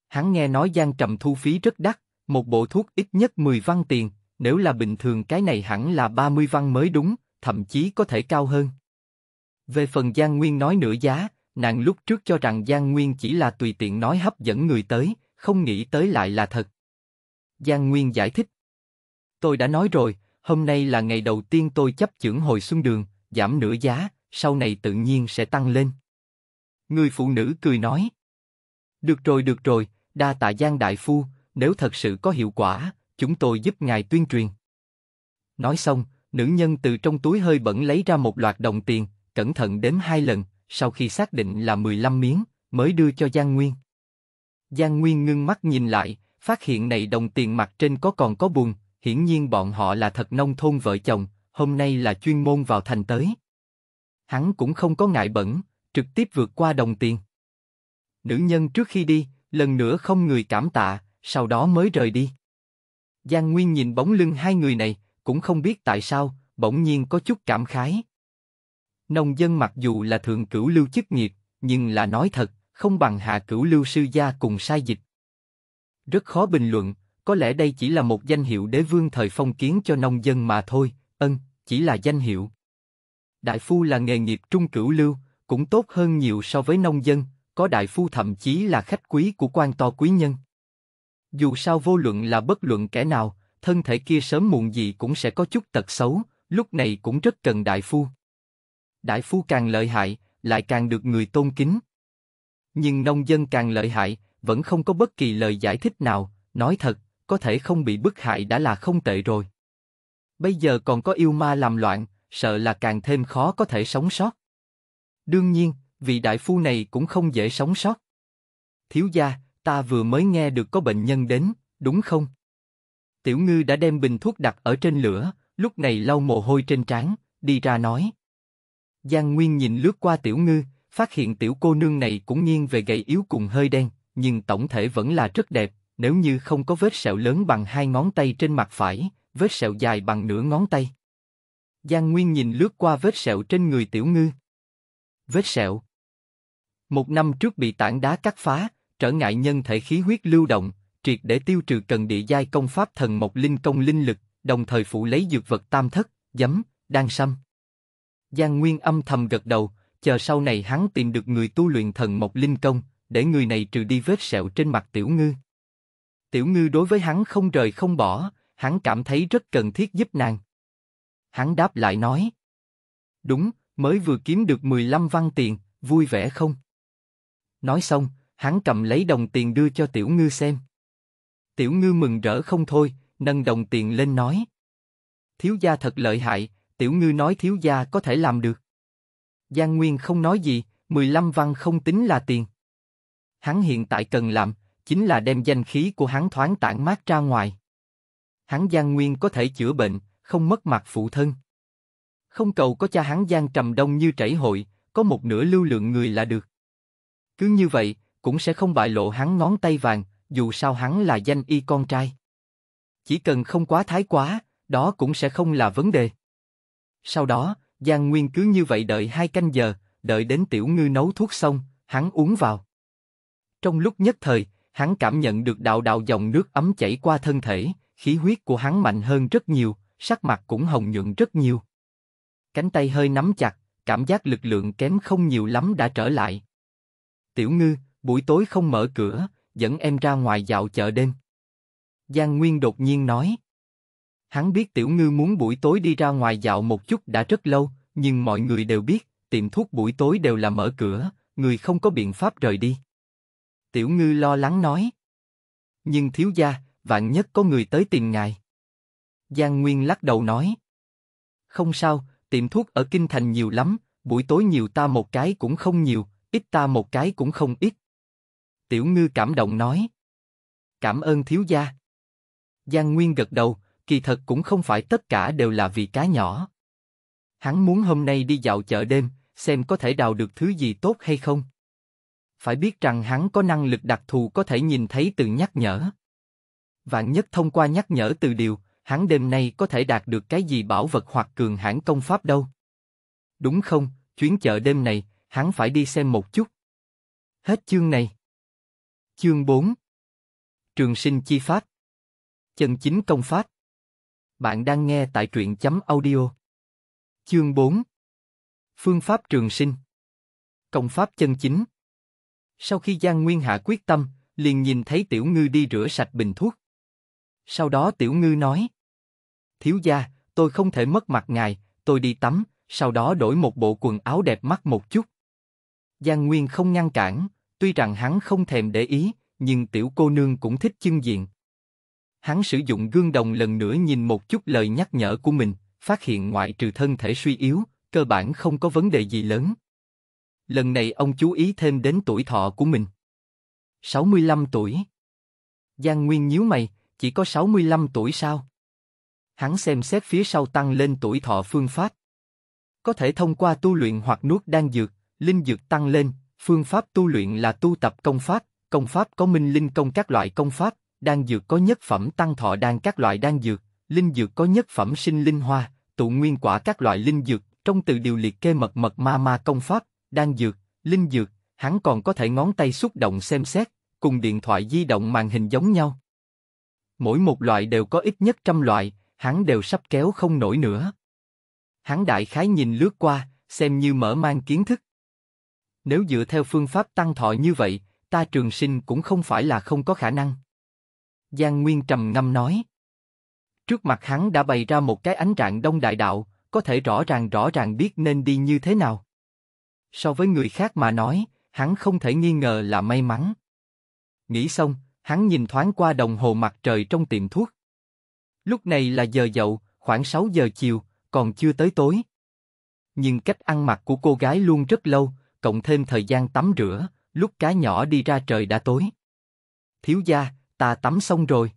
Hắn nghe nói Giang Trầm thu phí rất đắt, một bộ thuốc ít nhất 10 văn tiền, nếu là bình thường cái này hẳn là 30 văn mới đúng, thậm chí có thể cao hơn. Về phần Giang Nguyên nói nửa giá, nàng lúc trước cho rằng Giang Nguyên chỉ là tùy tiện nói hấp dẫn người tới, không nghĩ tới lại là thật. Giang Nguyên giải thích. Tôi đã nói rồi, hôm nay là ngày đầu tiên tôi chấp chưởng hồi xuân đường, giảm nửa giá, sau này tự nhiên sẽ tăng lên. Người phụ nữ cười nói. Được rồi được rồi, đa tạ Giang Đại Phu, nếu thật sự có hiệu quả, chúng tôi giúp ngài tuyên truyền. Nói xong, nữ nhân từ trong túi hơi bẩn lấy ra một loạt đồng tiền, cẩn thận đếm hai lần, sau khi xác định là 15 miếng, mới đưa cho Giang Nguyên. Giang Nguyên ngưng mắt nhìn lại, phát hiện này đồng tiền mặt trên có còn có buồn, hiển nhiên bọn họ là thật nông thôn vợ chồng, hôm nay là chuyên môn vào thành tới. Hắn cũng không có ngại bẩn, trực tiếp vượt qua đồng tiền. Nữ nhân trước khi đi, lần nữa không người cảm tạ, sau đó mới rời đi. Giang Nguyên nhìn bóng lưng hai người này, cũng không biết tại sao, bỗng nhiên có chút cảm khái. Nông dân mặc dù là thượng cửu lưu chức nghiệp, nhưng là nói thật, không bằng hạ cửu lưu sư gia cùng sai dịch. Rất khó bình luận, có lẽ đây chỉ là một danh hiệu đế vương thời phong kiến cho nông dân mà thôi, ân, chỉ là danh hiệu. Đại phu là nghề nghiệp trung cửu lưu, cũng tốt hơn nhiều so với nông dân, có đại phu thậm chí là khách quý của quan to quý nhân. Dù sao vô luận là bất luận kẻ nào, thân thể kia sớm muộn gì cũng sẽ có chút tật xấu, lúc này cũng rất cần đại phu đại phu càng lợi hại, lại càng được người tôn kính. Nhưng nông dân càng lợi hại, vẫn không có bất kỳ lời giải thích nào, nói thật, có thể không bị bức hại đã là không tệ rồi. Bây giờ còn có yêu ma làm loạn, sợ là càng thêm khó có thể sống sót. Đương nhiên, vị đại phu này cũng không dễ sống sót. Thiếu gia, ta vừa mới nghe được có bệnh nhân đến, đúng không? Tiểu ngư đã đem bình thuốc đặt ở trên lửa, lúc này lau mồ hôi trên trán, đi ra nói. Giang Nguyên nhìn lướt qua tiểu ngư, phát hiện tiểu cô nương này cũng nghiêng về gầy yếu cùng hơi đen, nhưng tổng thể vẫn là rất đẹp, nếu như không có vết sẹo lớn bằng hai ngón tay trên mặt phải, vết sẹo dài bằng nửa ngón tay. Giang Nguyên nhìn lướt qua vết sẹo trên người tiểu ngư. Vết sẹo Một năm trước bị tảng đá cắt phá, trở ngại nhân thể khí huyết lưu động, triệt để tiêu trừ cần địa giai công pháp thần mộc linh công linh lực, đồng thời phụ lấy dược vật tam thất, giấm, đan sâm. Giang Nguyên âm thầm gật đầu, chờ sau này hắn tìm được người tu luyện thần mộc linh công, để người này trừ đi vết sẹo trên mặt Tiểu Ngư. Tiểu Ngư đối với hắn không rời không bỏ, hắn cảm thấy rất cần thiết giúp nàng. Hắn đáp lại nói. Đúng, mới vừa kiếm được 15 văn tiền, vui vẻ không? Nói xong, hắn cầm lấy đồng tiền đưa cho Tiểu Ngư xem. Tiểu Ngư mừng rỡ không thôi, nâng đồng tiền lên nói. Thiếu gia thật lợi hại, Tiểu ngư nói thiếu gia có thể làm được. Giang Nguyên không nói gì, 15 văn không tính là tiền. Hắn hiện tại cần làm, chính là đem danh khí của hắn thoáng tản mát ra ngoài. Hắn Giang Nguyên có thể chữa bệnh, không mất mặt phụ thân. Không cầu có cha hắn Giang Trầm Đông như trảy hội, có một nửa lưu lượng người là được. Cứ như vậy, cũng sẽ không bại lộ hắn ngón tay vàng, dù sao hắn là danh y con trai. Chỉ cần không quá thái quá, đó cũng sẽ không là vấn đề. Sau đó, Giang Nguyên cứ như vậy đợi hai canh giờ, đợi đến tiểu ngư nấu thuốc xong, hắn uống vào. Trong lúc nhất thời, hắn cảm nhận được đạo đạo dòng nước ấm chảy qua thân thể, khí huyết của hắn mạnh hơn rất nhiều, sắc mặt cũng hồng nhuận rất nhiều. Cánh tay hơi nắm chặt, cảm giác lực lượng kém không nhiều lắm đã trở lại. Tiểu ngư, buổi tối không mở cửa, dẫn em ra ngoài dạo chợ đêm. Giang Nguyên đột nhiên nói. Hắn biết Tiểu Ngư muốn buổi tối đi ra ngoài dạo một chút đã rất lâu, nhưng mọi người đều biết, tiệm thuốc buổi tối đều là mở cửa, người không có biện pháp rời đi. Tiểu Ngư lo lắng nói. Nhưng thiếu gia, vạn nhất có người tới tìm ngài. Giang Nguyên lắc đầu nói. Không sao, tiệm thuốc ở Kinh Thành nhiều lắm, buổi tối nhiều ta một cái cũng không nhiều, ít ta một cái cũng không ít. Tiểu Ngư cảm động nói. Cảm ơn thiếu gia. Giang Nguyên gật đầu, kỳ thật cũng không phải tất cả đều là vì cá nhỏ. Hắn muốn hôm nay đi dạo chợ đêm, xem có thể đào được thứ gì tốt hay không. Phải biết rằng hắn có năng lực đặc thù có thể nhìn thấy từ nhắc nhở. Vạn nhất thông qua nhắc nhở từ điều, hắn đêm nay có thể đạt được cái gì bảo vật hoặc cường hãn công pháp đâu. Đúng không, chuyến chợ đêm này, hắn phải đi xem một chút. Hết chương này. Chương 4 Trường sinh chi pháp Chân chính công pháp bạn đang nghe tại truyện chấm audio. Chương 4 Phương pháp trường sinh Công pháp chân chính Sau khi Giang Nguyên Hạ quyết tâm, liền nhìn thấy Tiểu Ngư đi rửa sạch bình thuốc. Sau đó Tiểu Ngư nói Thiếu gia, tôi không thể mất mặt ngài, tôi đi tắm, sau đó đổi một bộ quần áo đẹp mắt một chút. Giang Nguyên không ngăn cản, tuy rằng hắn không thèm để ý, nhưng tiểu cô nương cũng thích chân diện hắn sử dụng gương đồng lần nữa nhìn một chút lời nhắc nhở của mình, phát hiện ngoại trừ thân thể suy yếu, cơ bản không có vấn đề gì lớn. Lần này ông chú ý thêm đến tuổi thọ của mình. 65 tuổi. Giang Nguyên nhíu mày, chỉ có 65 tuổi sao? Hắn xem xét phía sau tăng lên tuổi thọ phương pháp. Có thể thông qua tu luyện hoặc nuốt đan dược, linh dược tăng lên, phương pháp tu luyện là tu tập công pháp, công pháp có minh linh công các loại công pháp, đan dược có nhất phẩm tăng thọ đan các loại đan dược, linh dược có nhất phẩm sinh linh hoa, tụ nguyên quả các loại linh dược, trong từ điều liệt kê mật mật ma ma công pháp, đan dược, linh dược, hắn còn có thể ngón tay xúc động xem xét, cùng điện thoại di động màn hình giống nhau. Mỗi một loại đều có ít nhất trăm loại, hắn đều sắp kéo không nổi nữa. Hắn đại khái nhìn lướt qua, xem như mở mang kiến thức. Nếu dựa theo phương pháp tăng thọ như vậy, ta trường sinh cũng không phải là không có khả năng. Giang Nguyên trầm ngâm nói. Trước mặt hắn đã bày ra một cái ánh trạng đông đại đạo, có thể rõ ràng rõ ràng biết nên đi như thế nào. So với người khác mà nói, hắn không thể nghi ngờ là may mắn. Nghĩ xong, hắn nhìn thoáng qua đồng hồ mặt trời trong tiệm thuốc. Lúc này là giờ dậu, khoảng 6 giờ chiều, còn chưa tới tối. Nhưng cách ăn mặc của cô gái luôn rất lâu, cộng thêm thời gian tắm rửa, lúc cá nhỏ đi ra trời đã tối. Thiếu gia, ta tắm xong rồi.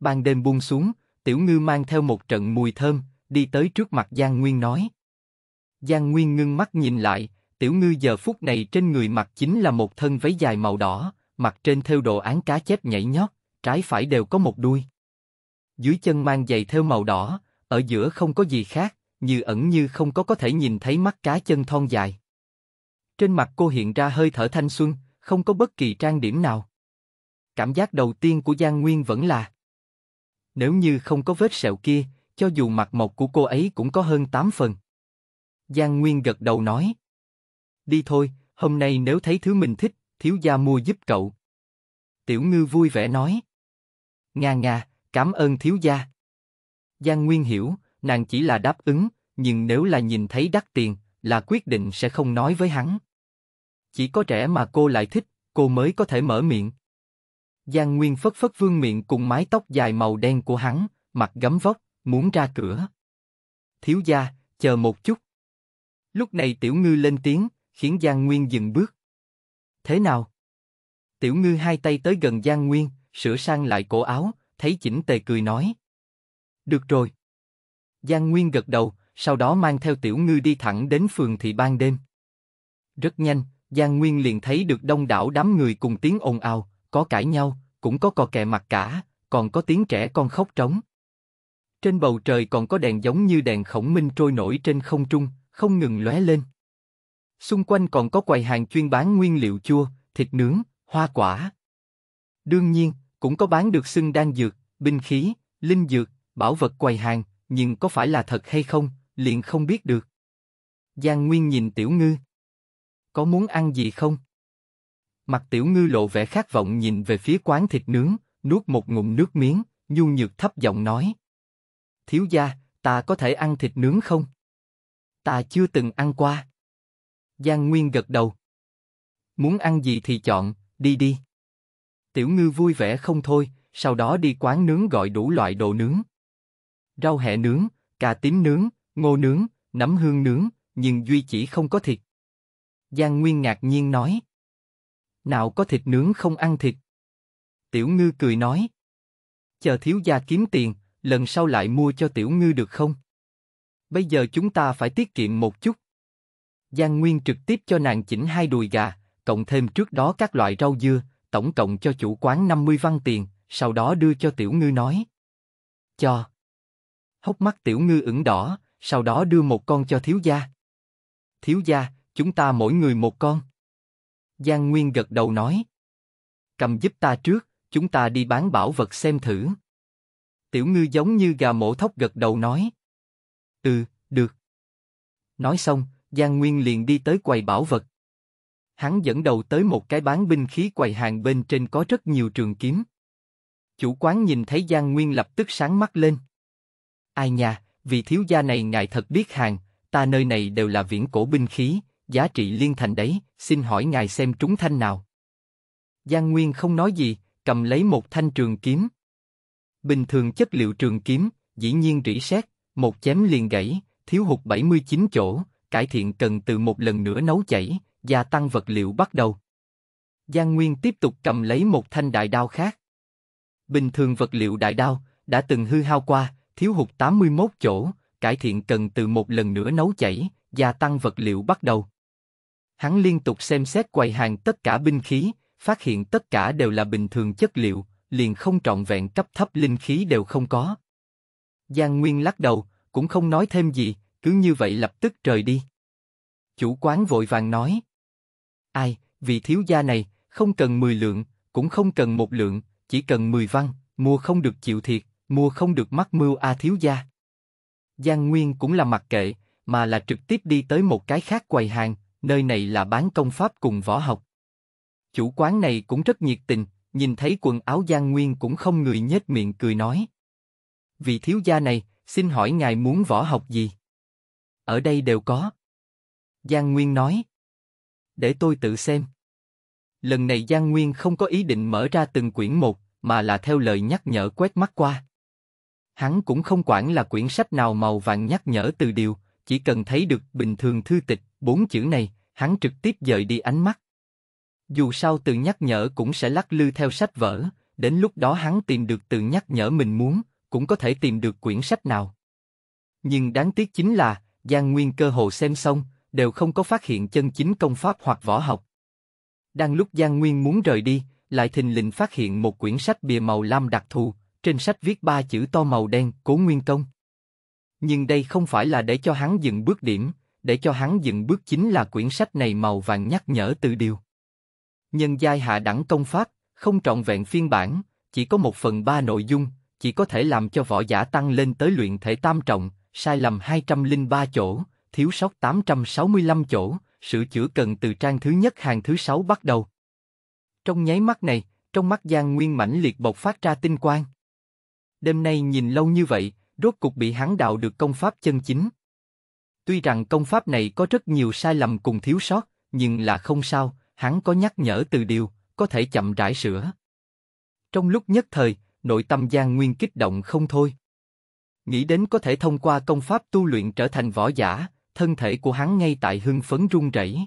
Ban đêm buông xuống, tiểu ngư mang theo một trận mùi thơm, đi tới trước mặt Giang Nguyên nói. Giang Nguyên ngưng mắt nhìn lại, tiểu ngư giờ phút này trên người mặc chính là một thân váy dài màu đỏ, mặt trên theo đồ án cá chép nhảy nhót, trái phải đều có một đuôi. Dưới chân mang giày theo màu đỏ, ở giữa không có gì khác, như ẩn như không có có thể nhìn thấy mắt cá chân thon dài. Trên mặt cô hiện ra hơi thở thanh xuân, không có bất kỳ trang điểm nào. Cảm giác đầu tiên của Giang Nguyên vẫn là Nếu như không có vết sẹo kia, cho dù mặt mộc của cô ấy cũng có hơn 8 phần. Giang Nguyên gật đầu nói. Đi thôi, hôm nay nếu thấy thứ mình thích, thiếu gia mua giúp cậu. Tiểu ngư vui vẻ nói. Nga nga, cảm ơn thiếu gia. Giang Nguyên hiểu, nàng chỉ là đáp ứng, nhưng nếu là nhìn thấy đắt tiền, là quyết định sẽ không nói với hắn. Chỉ có trẻ mà cô lại thích, cô mới có thể mở miệng. Giang Nguyên phất phất vương miệng cùng mái tóc dài màu đen của hắn, mặt gấm vóc, muốn ra cửa. Thiếu gia, chờ một chút. Lúc này Tiểu Ngư lên tiếng, khiến Giang Nguyên dừng bước. Thế nào? Tiểu Ngư hai tay tới gần Giang Nguyên, sửa sang lại cổ áo, thấy chỉnh tề cười nói. Được rồi. Giang Nguyên gật đầu, sau đó mang theo Tiểu Ngư đi thẳng đến phường thị ban đêm. Rất nhanh, Giang Nguyên liền thấy được đông đảo đám người cùng tiếng ồn ào, có cãi nhau, cũng có cò kè mặt cả, còn có tiếng trẻ con khóc trống. Trên bầu trời còn có đèn giống như đèn khổng minh trôi nổi trên không trung, không ngừng lóe lên. Xung quanh còn có quầy hàng chuyên bán nguyên liệu chua, thịt nướng, hoa quả. Đương nhiên, cũng có bán được xưng đan dược, binh khí, linh dược, bảo vật quầy hàng, nhưng có phải là thật hay không, liền không biết được. Giang Nguyên nhìn Tiểu Ngư. Có muốn ăn gì không? Mặt tiểu ngư lộ vẻ khát vọng nhìn về phía quán thịt nướng, nuốt một ngụm nước miếng, nhu nhược thấp giọng nói. Thiếu gia, ta có thể ăn thịt nướng không? Ta chưa từng ăn qua. Giang Nguyên gật đầu. Muốn ăn gì thì chọn, đi đi. Tiểu ngư vui vẻ không thôi, sau đó đi quán nướng gọi đủ loại đồ nướng. Rau hẹ nướng, cà tím nướng, ngô nướng, nấm hương nướng, nhưng Duy chỉ không có thịt. Giang Nguyên ngạc nhiên nói nào có thịt nướng không ăn thịt. Tiểu ngư cười nói. Chờ thiếu gia kiếm tiền, lần sau lại mua cho tiểu ngư được không? Bây giờ chúng ta phải tiết kiệm một chút. Giang Nguyên trực tiếp cho nàng chỉnh hai đùi gà, cộng thêm trước đó các loại rau dưa, tổng cộng cho chủ quán 50 văn tiền, sau đó đưa cho tiểu ngư nói. Cho. Hốc mắt tiểu ngư ửng đỏ, sau đó đưa một con cho thiếu gia. Thiếu gia, chúng ta mỗi người một con. Giang Nguyên gật đầu nói. Cầm giúp ta trước, chúng ta đi bán bảo vật xem thử. Tiểu ngư giống như gà mổ thóc gật đầu nói. Ừ, được. Nói xong, Giang Nguyên liền đi tới quầy bảo vật. Hắn dẫn đầu tới một cái bán binh khí quầy hàng bên trên có rất nhiều trường kiếm. Chủ quán nhìn thấy Giang Nguyên lập tức sáng mắt lên. Ai nhà, vì thiếu gia này ngài thật biết hàng, ta nơi này đều là viễn cổ binh khí, giá trị liên thành đấy, xin hỏi ngài xem trúng thanh nào. Giang Nguyên không nói gì, cầm lấy một thanh trường kiếm. Bình thường chất liệu trường kiếm, dĩ nhiên rỉ sét, một chém liền gãy, thiếu hụt 79 chỗ, cải thiện cần từ một lần nữa nấu chảy, gia tăng vật liệu bắt đầu. Giang Nguyên tiếp tục cầm lấy một thanh đại đao khác. Bình thường vật liệu đại đao đã từng hư hao qua, thiếu hụt 81 chỗ, cải thiện cần từ một lần nữa nấu chảy, gia tăng vật liệu bắt đầu. Hắn liên tục xem xét quầy hàng tất cả binh khí, phát hiện tất cả đều là bình thường chất liệu, liền không trọn vẹn cấp thấp linh khí đều không có. Giang Nguyên lắc đầu, cũng không nói thêm gì, cứ như vậy lập tức rời đi. Chủ quán vội vàng nói. Ai, vị thiếu gia này, không cần 10 lượng, cũng không cần một lượng, chỉ cần 10 văn, mua không được chịu thiệt, mua không được mắc mưu a thiếu gia. Giang Nguyên cũng là mặc kệ, mà là trực tiếp đi tới một cái khác quầy hàng, nơi này là bán công pháp cùng võ học. Chủ quán này cũng rất nhiệt tình, nhìn thấy quần áo Giang Nguyên cũng không người nhếch miệng cười nói. Vị thiếu gia này, xin hỏi ngài muốn võ học gì? Ở đây đều có. Giang Nguyên nói. Để tôi tự xem. Lần này Giang Nguyên không có ý định mở ra từng quyển một, mà là theo lời nhắc nhở quét mắt qua. Hắn cũng không quản là quyển sách nào màu vàng nhắc nhở từ điều, chỉ cần thấy được bình thường thư tịch Bốn chữ này, hắn trực tiếp dời đi ánh mắt. Dù sao từ nhắc nhở cũng sẽ lắc lư theo sách vở, đến lúc đó hắn tìm được từ nhắc nhở mình muốn, cũng có thể tìm được quyển sách nào. Nhưng đáng tiếc chính là, Giang Nguyên cơ hồ xem xong, đều không có phát hiện chân chính công pháp hoặc võ học. Đang lúc Giang Nguyên muốn rời đi, lại thình lình phát hiện một quyển sách bìa màu lam đặc thù, trên sách viết ba chữ to màu đen, Cố Nguyên Công. Nhưng đây không phải là để cho hắn dừng bước điểm, để cho hắn dừng bước chính là quyển sách này màu vàng nhắc nhở từ điều. Nhân giai hạ đẳng công pháp, không trọn vẹn phiên bản, chỉ có một phần ba nội dung, chỉ có thể làm cho võ giả tăng lên tới luyện thể tam trọng, sai lầm 203 chỗ, thiếu sót 865 chỗ, sửa chữa cần từ trang thứ nhất hàng thứ sáu bắt đầu. Trong nháy mắt này, trong mắt Giang Nguyên mãnh liệt bộc phát ra tinh quang. Đêm nay nhìn lâu như vậy, rốt cục bị hắn đạo được công pháp chân chính. Tuy rằng công pháp này có rất nhiều sai lầm cùng thiếu sót, nhưng là không sao, hắn có nhắc nhở từ điều, có thể chậm rãi sửa. Trong lúc nhất thời, nội tâm Giang Nguyên kích động không thôi. Nghĩ đến có thể thông qua công pháp tu luyện trở thành võ giả, thân thể của hắn ngay tại hưng phấn run rẩy.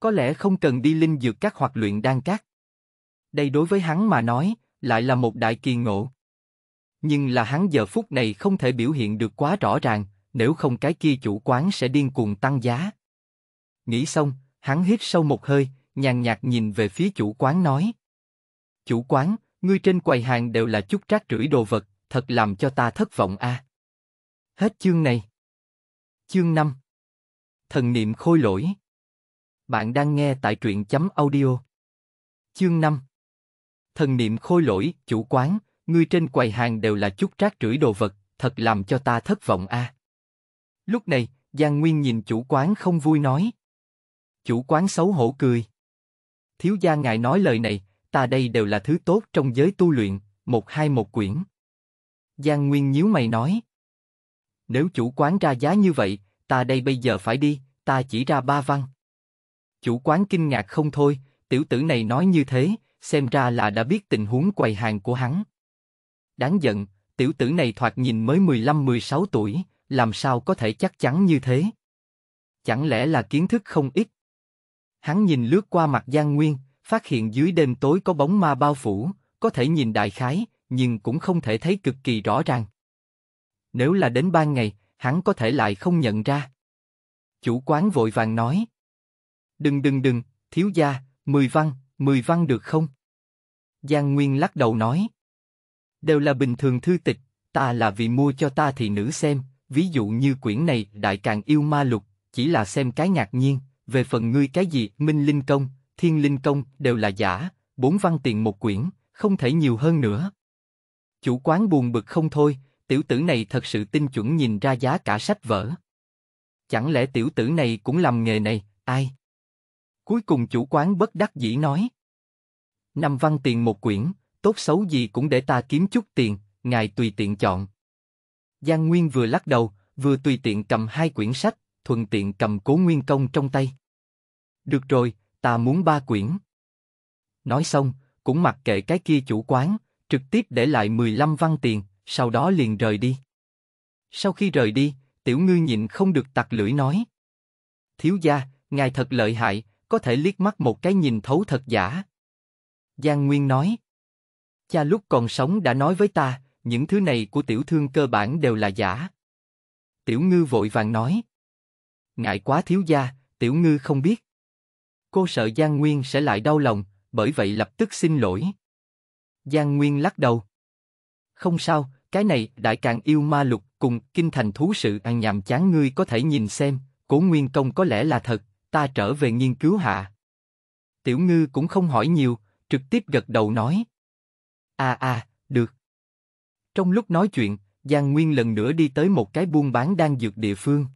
Có lẽ không cần đi linh dược các hoặc luyện đan các. Đây đối với hắn mà nói, lại là một đại kỳ ngộ. Nhưng là hắn giờ phút này không thể biểu hiện được quá rõ ràng, nếu không cái kia chủ quán sẽ điên cuồng tăng giá. Nghĩ xong, hắn hít sâu một hơi, nhàn nhạt nhìn về phía chủ quán nói. Chủ quán, ngươi trên quầy hàng đều là chút rác rưởi đồ vật, thật làm cho ta thất vọng a. À. Hết chương này. Chương 5 Thần niệm khôi lỗi Bạn đang nghe tại truyện chấm audio. Chương 5 Thần niệm khôi lỗi, chủ quán, ngươi trên quầy hàng đều là chút rác rưởi đồ vật, thật làm cho ta thất vọng a. À. Lúc này, Giang Nguyên nhìn chủ quán không vui nói. Chủ quán xấu hổ cười. Thiếu gia ngài nói lời này, ta đây đều là thứ tốt trong giới tu luyện, một hai một quyển. Giang Nguyên nhíu mày nói. Nếu chủ quán ra giá như vậy, ta đây bây giờ phải đi, ta chỉ ra ba văn. Chủ quán kinh ngạc không thôi, tiểu tử này nói như thế, xem ra là đã biết tình huống quầy hàng của hắn. Đáng giận, tiểu tử này thoạt nhìn mới 15-16 tuổi, làm sao có thể chắc chắn như thế? Chẳng lẽ là kiến thức không ít? Hắn nhìn lướt qua mặt Giang Nguyên, phát hiện dưới đêm tối có bóng ma bao phủ, có thể nhìn đại khái, nhưng cũng không thể thấy cực kỳ rõ ràng. Nếu là đến ban ngày, hắn có thể lại không nhận ra. Chủ quán vội vàng nói. Đừng đừng đừng, thiếu gia, mười văn, mười văn được không? Giang Nguyên lắc đầu nói. Đều là bình thường thư tịch, ta là vì mua cho ta thị nữ xem, ví dụ như quyển này Đại Càng Yêu Ma Lục, chỉ là xem cái ngạc nhiên, về phần ngươi cái gì Minh Linh Công, Thiên Linh Công đều là giả, bốn văn tiền một quyển, không thể nhiều hơn nữa. Chủ quán buồn bực không thôi, tiểu tử này thật sự tinh chuẩn nhìn ra giá cả sách vở. Chẳng lẽ tiểu tử này cũng làm nghề này, ai? Cuối cùng chủ quán bất đắc dĩ nói. Năm văn tiền một quyển, tốt xấu gì cũng để ta kiếm chút tiền, ngài tùy tiện chọn. Giang Nguyên vừa lắc đầu, vừa tùy tiện cầm hai quyển sách, thuận tiện cầm Cố Nguyên Công trong tay. Được rồi, ta muốn ba quyển. Nói xong, cũng mặc kệ cái kia chủ quán, trực tiếp để lại 15 văn tiền, sau đó liền rời đi. Sau khi rời đi, tiểu ngư nhịn không được tặc lưỡi nói. Thiếu gia, ngài thật lợi hại, có thể liếc mắt một cái nhìn thấu thật giả. Giang Nguyên nói. Cha lúc còn sống đã nói với ta, những thứ này của tiểu thương cơ bản đều là giả. Tiểu ngư vội vàng nói. Ngại quá thiếu gia, tiểu ngư không biết. Cô sợ Giang Nguyên sẽ lại đau lòng, bởi vậy lập tức xin lỗi. Giang Nguyên lắc đầu. Không sao, cái này đại càng yêu ma lục cùng kinh thành thú sự ăn nhàm chán ngươi có thể nhìn xem, cố nguyên công có lẽ là thật, ta trở về nghiên cứu hạ. Tiểu ngư cũng không hỏi nhiều, trực tiếp gật đầu nói. a à a à, được. Trong lúc nói chuyện, Giang Nguyên lần nữa đi tới một cái buôn bán đang dược địa phương.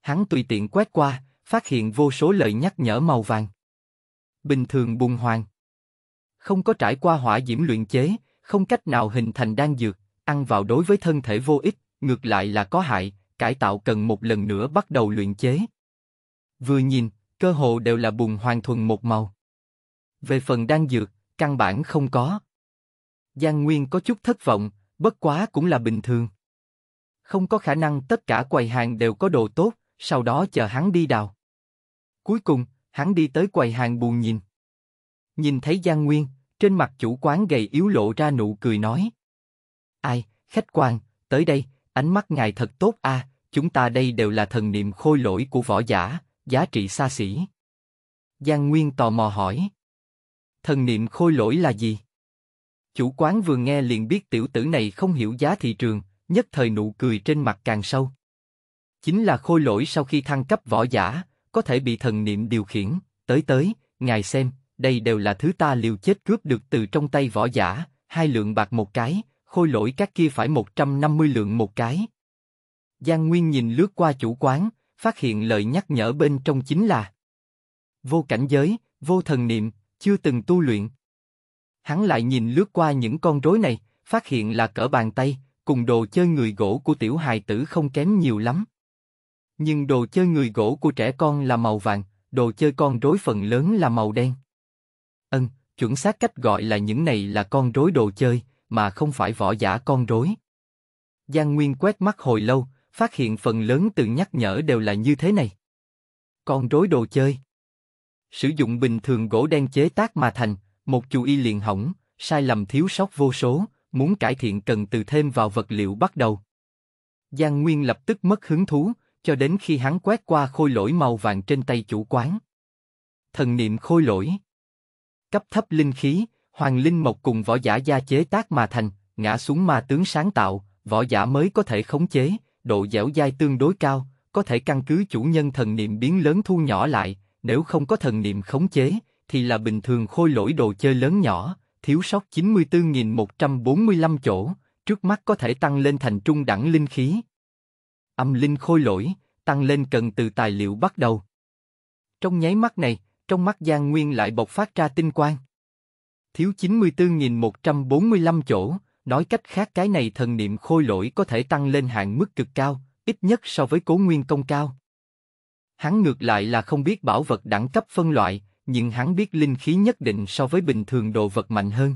Hắn tùy tiện quét qua, phát hiện vô số lời nhắc nhở màu vàng. Bình thường bùng hoàng. Không có trải qua hỏa diễm luyện chế, không cách nào hình thành đan dược, ăn vào đối với thân thể vô ích, ngược lại là có hại, cải tạo cần một lần nữa bắt đầu luyện chế. Vừa nhìn, cơ hồ đều là bùn hoàng thuần một màu. Về phần đan dược, căn bản không có. Giang Nguyên có chút thất vọng, bất quá cũng là bình thường. Không có khả năng tất cả quầy hàng đều có đồ tốt, sau đó chờ hắn đi đào. Cuối cùng, hắn đi tới quầy hàng buồn nhìn. Nhìn thấy Giang Nguyên, trên mặt chủ quán gầy yếu lộ ra nụ cười nói. Ai, khách quan, tới đây, ánh mắt ngài thật tốt a, à, chúng ta đây đều là thần niệm khôi lỗi của võ giả, giá trị xa xỉ. Giang Nguyên tò mò hỏi. Thần niệm khôi lỗi là gì? Chủ quán vừa nghe liền biết tiểu tử này không hiểu giá thị trường, nhất thời nụ cười trên mặt càng sâu. Chính là khôi lỗi sau khi thăng cấp võ giả, có thể bị thần niệm điều khiển, tới tới, ngài xem, đây đều là thứ ta liều chết cướp được từ trong tay võ giả, hai lượng bạc một cái, khôi lỗi các kia phải 150 lượng một cái. Giang Nguyên nhìn lướt qua chủ quán, phát hiện lời nhắc nhở bên trong chính là Vô cảnh giới, vô thần niệm, chưa từng tu luyện, Hắn lại nhìn lướt qua những con rối này, phát hiện là cỡ bàn tay, cùng đồ chơi người gỗ của tiểu hài tử không kém nhiều lắm. Nhưng đồ chơi người gỗ của trẻ con là màu vàng, đồ chơi con rối phần lớn là màu đen. Ân, chuẩn xác cách gọi là những này là con rối đồ chơi, mà không phải võ giả con rối. Giang Nguyên quét mắt hồi lâu, phát hiện phần lớn từ nhắc nhở đều là như thế này. Con rối đồ chơi. Sử dụng bình thường gỗ đen chế tác mà thành, một chú y liền hỏng, sai lầm thiếu sót vô số, muốn cải thiện cần từ thêm vào vật liệu bắt đầu. Giang Nguyên lập tức mất hứng thú, cho đến khi hắn quét qua khôi lỗi màu vàng trên tay chủ quán. Thần niệm khôi lỗi. Cấp thấp linh khí, hoàng linh mộc cùng võ giả gia chế tác mà thành, ngã xuống ma tướng sáng tạo, võ giả mới có thể khống chế, độ dẻo dai tương đối cao, có thể căn cứ chủ nhân thần niệm biến lớn thu nhỏ lại, nếu không có thần niệm khống chế, thì là bình thường khôi lỗi đồ chơi lớn nhỏ, thiếu sót 94.145 chỗ, trước mắt có thể tăng lên thành trung đẳng linh khí. Âm linh khôi lỗi, tăng lên cần từ tài liệu bắt đầu. Trong nháy mắt này, trong mắt Giang Nguyên lại bộc phát ra tinh quang. Thiếu 94.145 chỗ, nói cách khác cái này thần niệm khôi lỗi có thể tăng lên hạng mức cực cao, ít nhất so với cố nguyên công cao. Hắn ngược lại là không biết bảo vật đẳng cấp phân loại, nhưng hắn biết linh khí nhất định so với bình thường đồ vật mạnh hơn.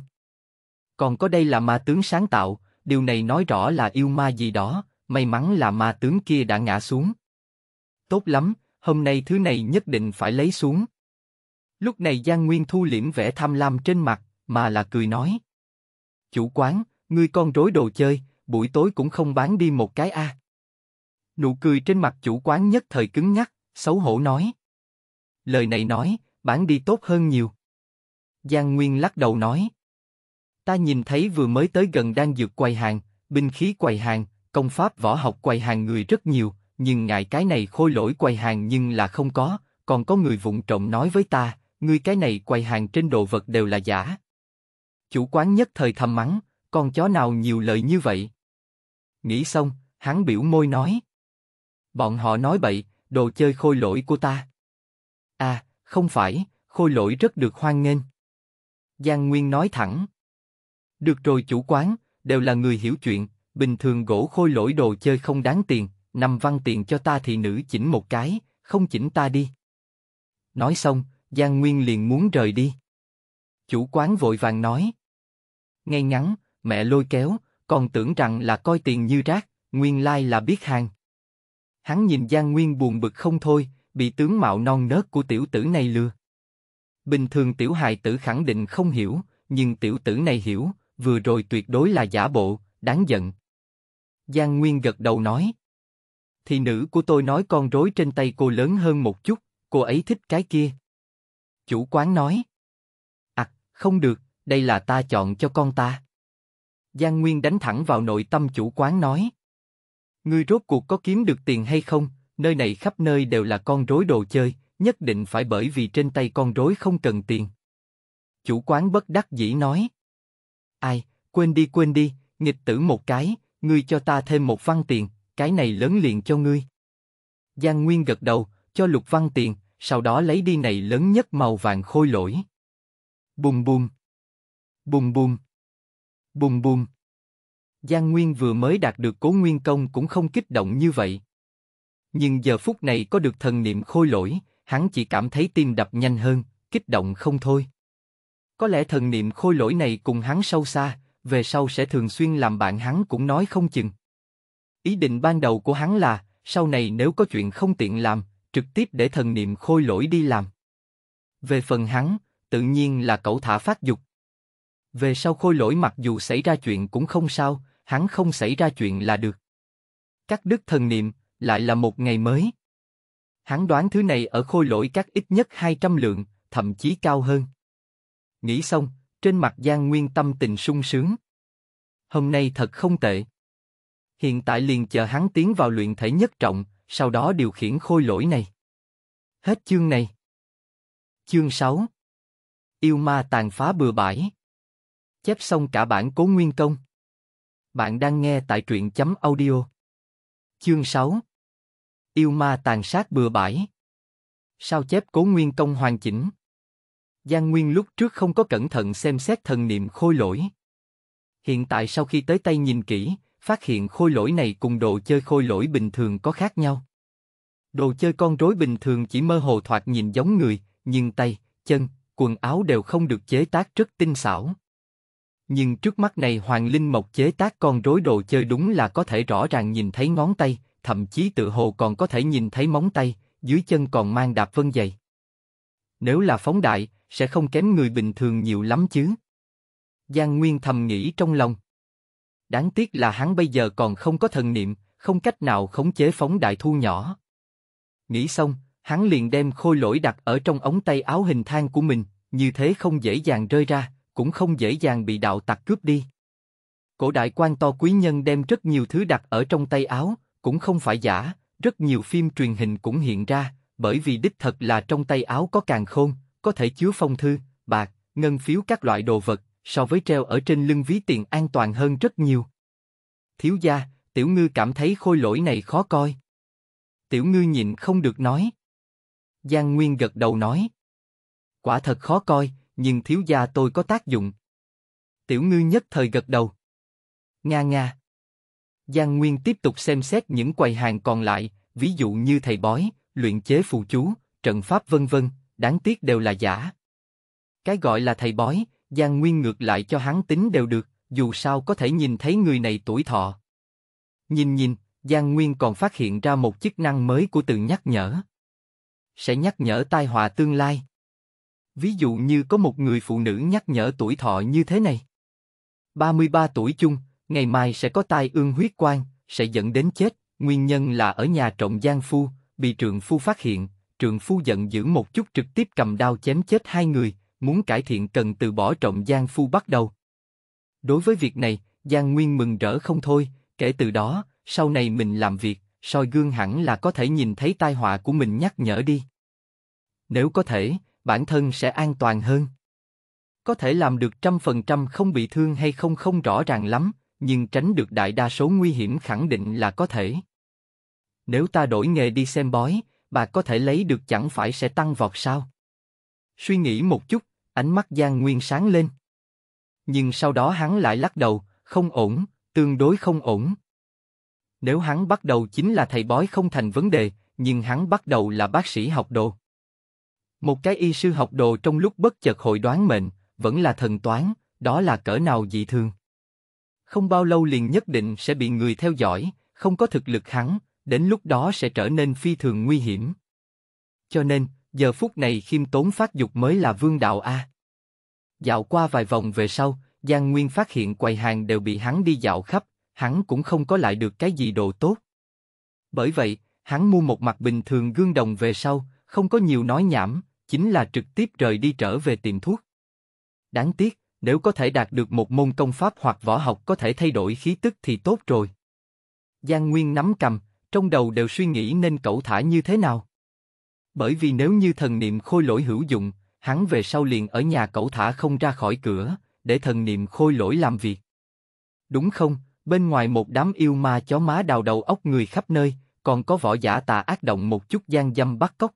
Còn có đây là ma tướng sáng tạo, điều này nói rõ là yêu ma gì đó, may mắn là ma tướng kia đã ngã xuống. Tốt lắm, hôm nay thứ này nhất định phải lấy xuống. Lúc này Giang Nguyên thu liễm vẻ tham lam trên mặt, mà là cười nói. Chủ quán, ngươi con rối đồ chơi, buổi tối cũng không bán đi một cái a. Nụ cười trên mặt chủ quán nhất thời cứng ngắc, xấu hổ nói. Lời này nói, bản đi tốt hơn nhiều. Giang Nguyên lắc đầu nói. Ta nhìn thấy vừa mới tới gần đang dược quầy hàng, binh khí quầy hàng, công pháp võ học quầy hàng người rất nhiều, nhưng ngại cái này khôi lỗi quầy hàng nhưng là không có, còn có người vụng trộm nói với ta, ngươi cái này quầy hàng trên đồ vật đều là giả. Chủ quán nhất thời thầm mắng, con chó nào nhiều lời như vậy. Nghĩ xong, hắn biểu môi nói. Bọn họ nói bậy, đồ chơi khôi lỗi của ta. À, không phải, khôi lỗi rất được hoan nghênh. Giang Nguyên nói thẳng. Được rồi chủ quán, đều là người hiểu chuyện, bình thường gỗ khôi lỗi đồ chơi không đáng tiền, nằm văn tiền cho ta thì nữ chỉnh một cái, không chỉnh ta đi. Nói xong, Giang Nguyên liền muốn rời đi. Chủ quán vội vàng nói. Ngay ngắn, mẹ lôi kéo, còn tưởng rằng là coi tiền như rác, nguyên lai là biết hàng. Hắn nhìn Giang Nguyên buồn bực không thôi, bị tướng mạo non nớt của tiểu tử này lừa. Bình thường tiểu hài tử khẳng định không hiểu, nhưng tiểu tử này hiểu, vừa rồi tuyệt đối là giả bộ, đáng giận. Giang Nguyên gật đầu nói. Thì nữ của tôi nói con rối trên tay cô lớn hơn một chút, cô ấy thích cái kia. Chủ quán nói. À, không được, đây là ta chọn cho con ta. Giang Nguyên đánh thẳng vào nội tâm chủ quán nói. Ngươi rốt cuộc có kiếm được tiền hay không, nơi này khắp nơi đều là con rối đồ chơi, nhất định phải bởi vì trên tay con rối không cần tiền. Chủ quán bất đắc dĩ nói. Ai, quên đi quên đi, nghịch tử một cái, ngươi cho ta thêm một văn tiền, cái này lớn liền cho ngươi. Giang Nguyên gật đầu, cho lục văn tiền, sau đó lấy đi này lớn nhất màu vàng khôi lỗi. Bùm bùm. Bùm bùm. Bùm bùm. Giang Nguyên vừa mới đạt được cố nguyên công cũng không kích động như vậy. Nhưng giờ phút này có được thần niệm khôi lỗi, hắn chỉ cảm thấy tim đập nhanh hơn, kích động không thôi. Có lẽ thần niệm khôi lỗi này cùng hắn sâu xa, về sau sẽ thường xuyên làm bạn hắn cũng nói không chừng. Ý định ban đầu của hắn là, sau này nếu có chuyện không tiện làm, trực tiếp để thần niệm khôi lỗi đi làm. Về phần hắn, tự nhiên là cậu thả phát dục. Về sau khôi lỗi mặc dù xảy ra chuyện cũng không sao, hắn không xảy ra chuyện là được. Cắt đứt thần niệm, lại là một ngày mới. Hắn đoán thứ này ở khôi lỗi các ít nhất 200 lượng, thậm chí cao hơn. Nghĩ xong, trên mặt Giang Nguyên tâm tình sung sướng. Hôm nay thật không tệ. Hiện tại liền chờ hắn tiến vào luyện thể nhất trọng, sau đó điều khiển khôi lỗi này. Hết chương này. Chương 6 Yêu ma tàn phá bừa bãi Chép xong cả bản cố nguyên công. Bạn đang nghe tại truyện chấm audio. Chương 6 yêu ma tàn sát bừa bãi. Sao chép cố nguyên công hoàn chỉnh? Giang Nguyên lúc trước không có cẩn thận xem xét thần niệm khôi lỗi. Hiện tại sau khi tới tay nhìn kỹ, phát hiện khôi lỗi này cùng đồ chơi khôi lỗi bình thường có khác nhau. Đồ chơi con rối bình thường chỉ mơ hồ thoạt nhìn giống người, nhưng tay, chân, quần áo đều không được chế tác rất tinh xảo. Nhưng trước mắt này Hoàng Linh Mộc chế tác con rối đồ chơi đúng là có thể rõ ràng nhìn thấy ngón tay, thậm chí tự hồ còn có thể nhìn thấy móng tay, dưới chân còn mang đạp vân dày. Nếu là phóng đại, sẽ không kém người bình thường nhiều lắm chứ. Giang Nguyên thầm nghĩ trong lòng. Đáng tiếc là hắn bây giờ còn không có thần niệm, không cách nào khống chế phóng đại thu nhỏ. Nghĩ xong, hắn liền đem khôi lỗi đặt ở trong ống tay áo hình thang của mình, như thế không dễ dàng rơi ra, cũng không dễ dàng bị đạo tặc cướp đi. Cổ đại quan to quý nhân đem rất nhiều thứ đặt ở trong tay áo, cũng không phải giả, rất nhiều phim truyền hình cũng hiện ra, bởi vì đích thật là trong tay áo có càng khôn, có thể chứa phong thư, bạc, ngân phiếu các loại đồ vật, so với treo ở trên lưng ví tiền an toàn hơn rất nhiều. Thiếu gia, tiểu ngư cảm thấy khôi lỗi này khó coi. Tiểu ngư nhịn không được nói. Giang Nguyên gật đầu nói. Quả thật khó coi, nhưng thiếu gia tôi có tác dụng. Tiểu ngư nhất thời gật đầu. Nga nga. Giang Nguyên tiếp tục xem xét những quầy hàng còn lại, ví dụ như thầy bói, luyện chế phù chú, trận pháp vân vân, đáng tiếc đều là giả. Cái gọi là thầy bói, Giang Nguyên ngược lại cho hắn tính đều được, dù sao có thể nhìn thấy người này tuổi thọ. Nhìn nhìn, Giang Nguyên còn phát hiện ra một chức năng mới của từ nhắc nhở. Sẽ nhắc nhở tai họa tương lai. Ví dụ như có một người phụ nữ nhắc nhở tuổi thọ như thế này. 33 tuổi chung, ngày mai sẽ có tai ương huyết quan, sẽ dẫn đến chết, nguyên nhân là ở nhà trộm gian phu, bị trượng phu phát hiện, trượng phu giận dữ một chút trực tiếp cầm đao chém chết hai người, muốn cải thiện cần từ bỏ trộm gian phu bắt đầu. Đối với việc này, Giang Nguyên mừng rỡ không thôi, kể từ đó, sau này mình làm việc, soi gương hẳn là có thể nhìn thấy tai họa của mình nhắc nhở đi. Nếu có thể, bản thân sẽ an toàn hơn. Có thể làm được trăm phần trăm không bị thương hay không không rõ ràng lắm, nhưng tránh được đại đa số nguy hiểm khẳng định là có thể. Nếu ta đổi nghề đi xem bói, bà có thể lấy được chẳng phải sẽ tăng vọt sao? Suy nghĩ một chút, ánh mắt Giang Nguyên sáng lên. Nhưng sau đó hắn lại lắc đầu, không ổn, tương đối không ổn. Nếu hắn bắt đầu chính là thầy bói không thành vấn đề, nhưng hắn bắt đầu là bác sĩ học đồ. Một cái y sư học đồ trong lúc bất chợt hội đoán mệnh, vẫn là thần toán, đó là cỡ nào dị thường không bao lâu liền nhất định sẽ bị người theo dõi, không có thực lực hắn, đến lúc đó sẽ trở nên phi thường nguy hiểm. Cho nên, giờ phút này khiêm tốn phát dục mới là vương đạo A. Dạo qua vài vòng về sau, Giang Nguyên phát hiện quầy hàng đều bị hắn đi dạo khắp, hắn cũng không có lại được cái gì đồ tốt. Bởi vậy, hắn mua một mặt bình thường gương đồng về sau, không có nhiều nói nhảm, chính là trực tiếp rời đi trở về tìm thuốc. Đáng tiếc, nếu có thể đạt được một môn công pháp hoặc võ học có thể thay đổi khí tức thì tốt rồi. Giang Nguyên nắm cầm, trong đầu đều suy nghĩ nên cậu thả như thế nào. Bởi vì nếu như thần niệm khôi lỗi hữu dụng, hắn về sau liền ở nhà cậu thả không ra khỏi cửa, để thần niệm khôi lỗi làm việc. Đúng không, bên ngoài một đám yêu ma chó má đào đầu óc người khắp nơi, còn có võ giả tà ác động một chút gian dâm bắt cóc.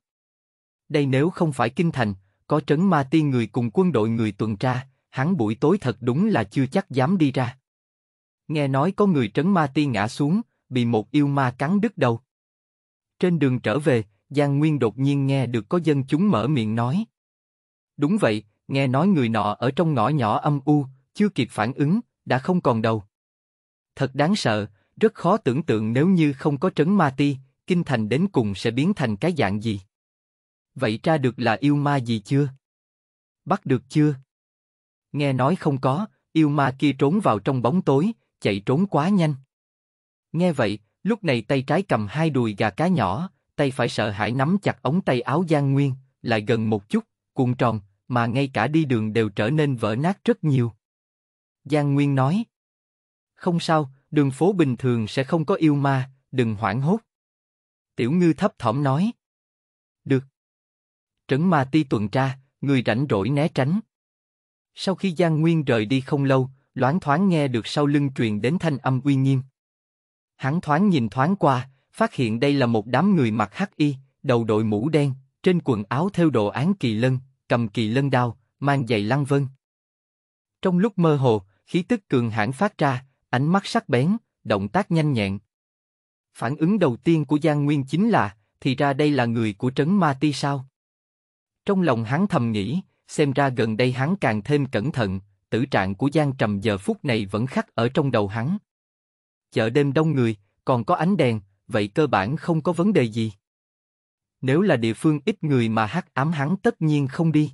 Đây nếu không phải kinh thành, có trấn ma tiên người cùng quân đội người tuần tra, hắn buổi tối thật đúng là chưa chắc dám đi ra. Nghe nói có người trấn ma ti ngã xuống, bị một yêu ma cắn đứt đầu. Trên đường trở về, Giang Nguyên đột nhiên nghe được có dân chúng mở miệng nói. Đúng vậy, nghe nói người nọ ở trong ngõ nhỏ âm u, chưa kịp phản ứng, đã không còn đầu. Thật đáng sợ, rất khó tưởng tượng nếu như không có trấn ma ti, kinh thành đến cùng sẽ biến thành cái dạng gì. Vậy tra được là yêu ma gì chưa? Bắt được chưa? Nghe nói không có, yêu ma kia trốn vào trong bóng tối, chạy trốn quá nhanh. Nghe vậy, lúc này tay trái cầm hai đùi gà cá nhỏ, tay phải sợ hãi nắm chặt ống tay áo Giang Nguyên, lại gần một chút, cuộn tròn, mà ngay cả đi đường đều trở nên vỡ nát rất nhiều. Giang Nguyên nói, không sao, đường phố bình thường sẽ không có yêu ma, đừng hoảng hốt. Tiểu ngư thấp thỏm nói, được. Trấn ma ti tuần tra, người rảnh rỗi né tránh, sau khi Giang Nguyên rời đi không lâu, loáng thoáng nghe được sau lưng truyền đến thanh âm uy nghiêm. Hắn thoáng nhìn thoáng qua, phát hiện đây là một đám người mặc hắc y, đầu đội mũ đen, trên quần áo theo đồ án kỳ lân, cầm kỳ lân đao, mang giày lăng vân. Trong lúc mơ hồ, khí tức cường hãn phát ra, ánh mắt sắc bén, động tác nhanh nhẹn. Phản ứng đầu tiên của Giang Nguyên chính là, thì ra đây là người của trấn Ma Ti sao? Trong lòng hắn thầm nghĩ, xem ra gần đây hắn càng thêm cẩn thận, tử trạng của Giang Trầm giờ phút này vẫn khắc ở trong đầu hắn. Chợ đêm đông người, còn có ánh đèn, vậy cơ bản không có vấn đề gì. Nếu là địa phương ít người mà hắc ám hắn tất nhiên không đi.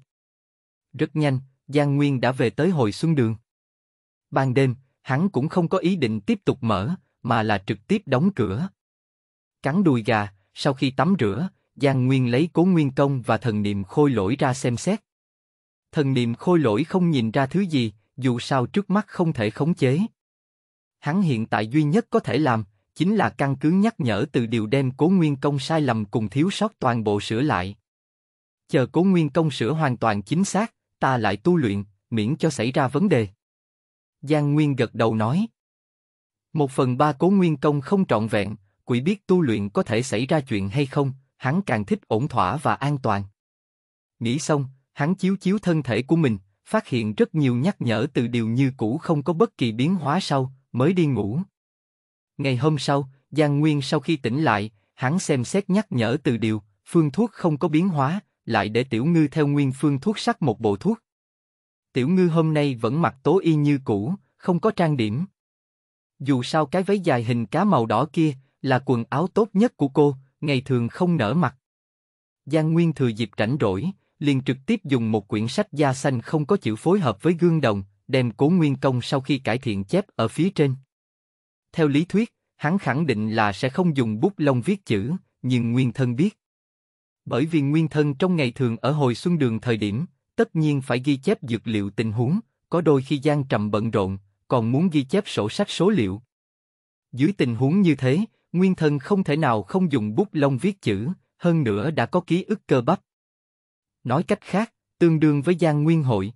Rất nhanh, Giang Nguyên đã về tới hồi xuân đường. Ban đêm, hắn cũng không có ý định tiếp tục mở, mà là trực tiếp đóng cửa. Cắn đùi gà, sau khi tắm rửa, Giang Nguyên lấy cố nguyên công và thần niệm khôi lỗi ra xem xét thần niệm khôi lỗi không nhìn ra thứ gì, dù sao trước mắt không thể khống chế. Hắn hiện tại duy nhất có thể làm, chính là căn cứ nhắc nhở từ điều đem cố nguyên công sai lầm cùng thiếu sót toàn bộ sửa lại. Chờ cố nguyên công sửa hoàn toàn chính xác, ta lại tu luyện, miễn cho xảy ra vấn đề. Giang Nguyên gật đầu nói. Một phần ba cố nguyên công không trọn vẹn, quỷ biết tu luyện có thể xảy ra chuyện hay không, hắn càng thích ổn thỏa và an toàn. Nghĩ xong, hắn chiếu chiếu thân thể của mình, phát hiện rất nhiều nhắc nhở từ điều như cũ không có bất kỳ biến hóa sau, mới đi ngủ. Ngày hôm sau, Giang Nguyên sau khi tỉnh lại, hắn xem xét nhắc nhở từ điều, phương thuốc không có biến hóa, lại để Tiểu Ngư theo nguyên phương thuốc sắc một bộ thuốc. Tiểu Ngư hôm nay vẫn mặc tố y như cũ, không có trang điểm. Dù sao cái váy dài hình cá màu đỏ kia là quần áo tốt nhất của cô, ngày thường không nở mặt. Giang Nguyên thừa dịp rảnh rỗi, liền trực tiếp dùng một quyển sách da xanh không có chữ phối hợp với gương đồng, đem cố nguyên công sau khi cải thiện chép ở phía trên. Theo lý thuyết, hắn khẳng định là sẽ không dùng bút lông viết chữ, nhưng nguyên thân biết. Bởi vì nguyên thân trong ngày thường ở hồi xuân đường thời điểm, tất nhiên phải ghi chép dược liệu tình huống, có đôi khi gian trầm bận rộn, còn muốn ghi chép sổ sách số liệu. Dưới tình huống như thế, nguyên thân không thể nào không dùng bút lông viết chữ, hơn nữa đã có ký ức cơ bắp. Nói cách khác, tương đương với gian nguyên hội.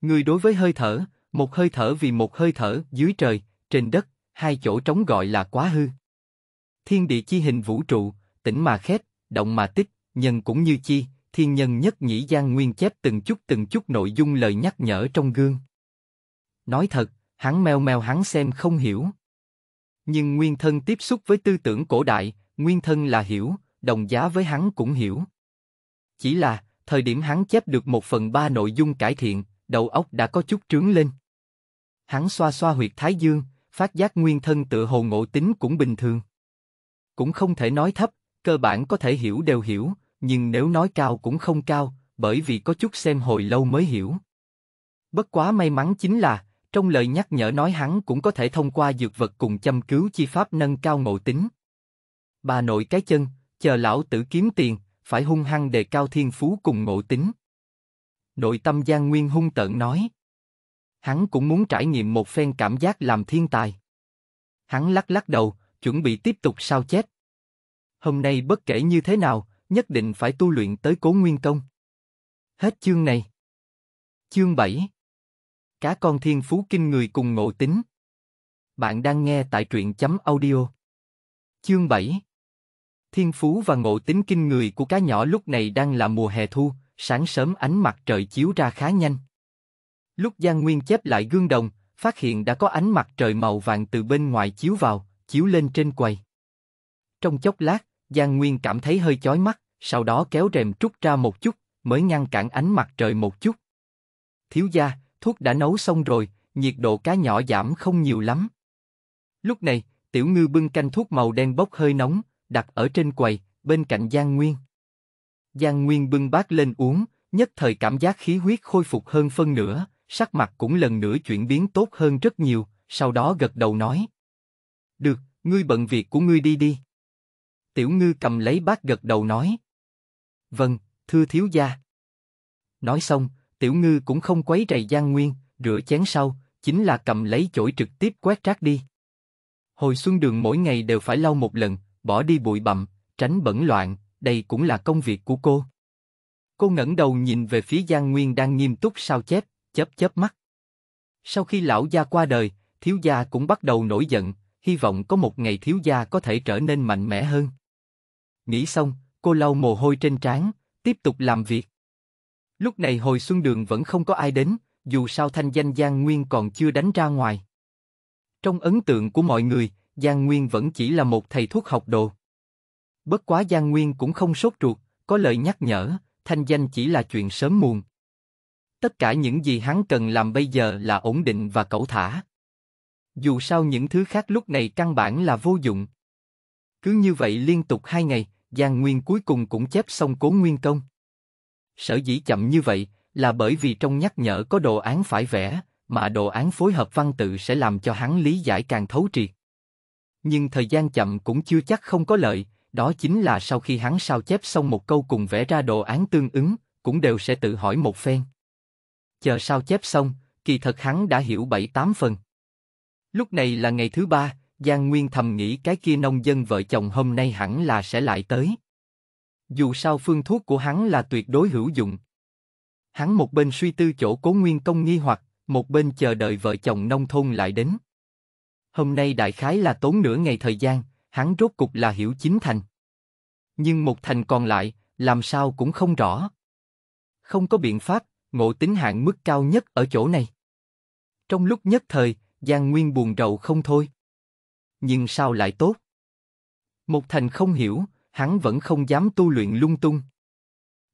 Người đối với hơi thở, một hơi thở vì một hơi thở dưới trời, trên đất, hai chỗ trống gọi là quá hư. Thiên địa chi hình vũ trụ, tĩnh mà khép, động mà tích, nhân cũng như chi, thiên nhân nhất nhĩ gian nguyên chép từng chút từng chút nội dung lời nhắc nhở trong gương. Nói thật, hắn meo meo hắn xem không hiểu. Nhưng nguyên thân tiếp xúc với tư tưởng cổ đại, nguyên thân là hiểu, đồng giá với hắn cũng hiểu. Chỉ là, thời điểm hắn chép được một phần ba nội dung cải thiện, đầu óc đã có chút trướng lên. Hắn xoa xoa huyệt thái dương, phát giác nguyên thân tự hồ ngộ tính cũng bình thường. Cũng không thể nói thấp, cơ bản có thể hiểu đều hiểu, nhưng nếu nói cao cũng không cao, bởi vì có chút xem hồi lâu mới hiểu. Bất quá may mắn chính là, trong lời nhắc nhở nói hắn cũng có thể thông qua dược vật cùng chăm cứu chi pháp nâng cao ngộ tính. Bà nội cái chân, chờ lão tử kiếm tiền, phải hung hăng đề cao thiên phú cùng ngộ tính. Nội tâm Giang Nguyên hung tợn nói. Hắn cũng muốn trải nghiệm một phen cảm giác làm thiên tài. Hắn lắc lắc đầu, chuẩn bị tiếp tục sao chết Hôm nay bất kể như thế nào, nhất định phải tu luyện tới cố nguyên công. Hết chương này. Chương 7 Cá con thiên phú kinh người cùng ngộ tính. Bạn đang nghe tại truyện chấm audio. Chương 7 thiên phú và ngộ tính kinh người của cá nhỏ lúc này đang là mùa hè thu, sáng sớm ánh mặt trời chiếu ra khá nhanh. Lúc Giang Nguyên chép lại gương đồng, phát hiện đã có ánh mặt trời màu vàng từ bên ngoài chiếu vào, chiếu lên trên quầy. Trong chốc lát, Giang Nguyên cảm thấy hơi chói mắt, sau đó kéo rèm trúc ra một chút, mới ngăn cản ánh mặt trời một chút. Thiếu gia, thuốc đã nấu xong rồi, nhiệt độ cá nhỏ giảm không nhiều lắm. Lúc này, tiểu ngư bưng canh thuốc màu đen bốc hơi nóng, đặt ở trên quầy, bên cạnh Giang Nguyên. Giang Nguyên bưng bát lên uống, nhất thời cảm giác khí huyết khôi phục hơn phân nửa, sắc mặt cũng lần nữa chuyển biến tốt hơn rất nhiều, sau đó gật đầu nói. Được, ngươi bận việc của ngươi đi đi. Tiểu ngư cầm lấy bát gật đầu nói. Vâng, thưa thiếu gia. Nói xong, tiểu ngư cũng không quấy rầy Giang Nguyên, rửa chén sau, chính là cầm lấy chổi trực tiếp quét rác đi. Hồi xuân đường mỗi ngày đều phải lau một lần, bỏ đi bụi bặm, tránh bẩn loạn, đây cũng là công việc của cô. Cô ngẩng đầu nhìn về phía Giang Nguyên đang nghiêm túc sao chép, chớp chớp mắt. Sau khi lão gia qua đời, thiếu gia cũng bắt đầu nổi giận, hy vọng có một ngày thiếu gia có thể trở nên mạnh mẽ hơn. Nghĩ xong, cô lau mồ hôi trên trán, tiếp tục làm việc. Lúc này hồi xuân đường vẫn không có ai đến, dù sao thanh danh Giang Nguyên còn chưa đánh ra ngoài. Trong ấn tượng của mọi người, Giang Nguyên vẫn chỉ là một thầy thuốc học đồ. Bất quá Giang Nguyên cũng không sốt ruột, có lời nhắc nhở, thanh danh chỉ là chuyện sớm muộn. Tất cả những gì hắn cần làm bây giờ là ổn định và cẩu thả. Dù sao những thứ khác lúc này căn bản là vô dụng. Cứ như vậy liên tục hai ngày, Giang Nguyên cuối cùng cũng chép xong cố nguyên công. Sở dĩ chậm như vậy là bởi vì trong nhắc nhở có đồ án phải vẽ, mà đồ án phối hợp văn tự sẽ làm cho hắn lý giải càng thấu triệt nhưng thời gian chậm cũng chưa chắc không có lợi, đó chính là sau khi hắn sao chép xong một câu cùng vẽ ra đồ án tương ứng, cũng đều sẽ tự hỏi một phen. Chờ sao chép xong, kỳ thật hắn đã hiểu bảy tám phần. Lúc này là ngày thứ ba, Giang Nguyên thầm nghĩ cái kia nông dân vợ chồng hôm nay hẳn là sẽ lại tới. Dù sao phương thuốc của hắn là tuyệt đối hữu dụng. Hắn một bên suy tư chỗ cố nguyên công nghi hoặc, một bên chờ đợi vợ chồng nông thôn lại đến. Hôm nay đại khái là tốn nửa ngày thời gian, hắn rốt cục là hiểu chính thành. Nhưng một thành còn lại, làm sao cũng không rõ. Không có biện pháp, ngộ tính hạn mức cao nhất ở chỗ này. Trong lúc nhất thời, Giang Nguyên buồn rầu không thôi. Nhưng sao lại tốt? Một thành không hiểu, hắn vẫn không dám tu luyện lung tung.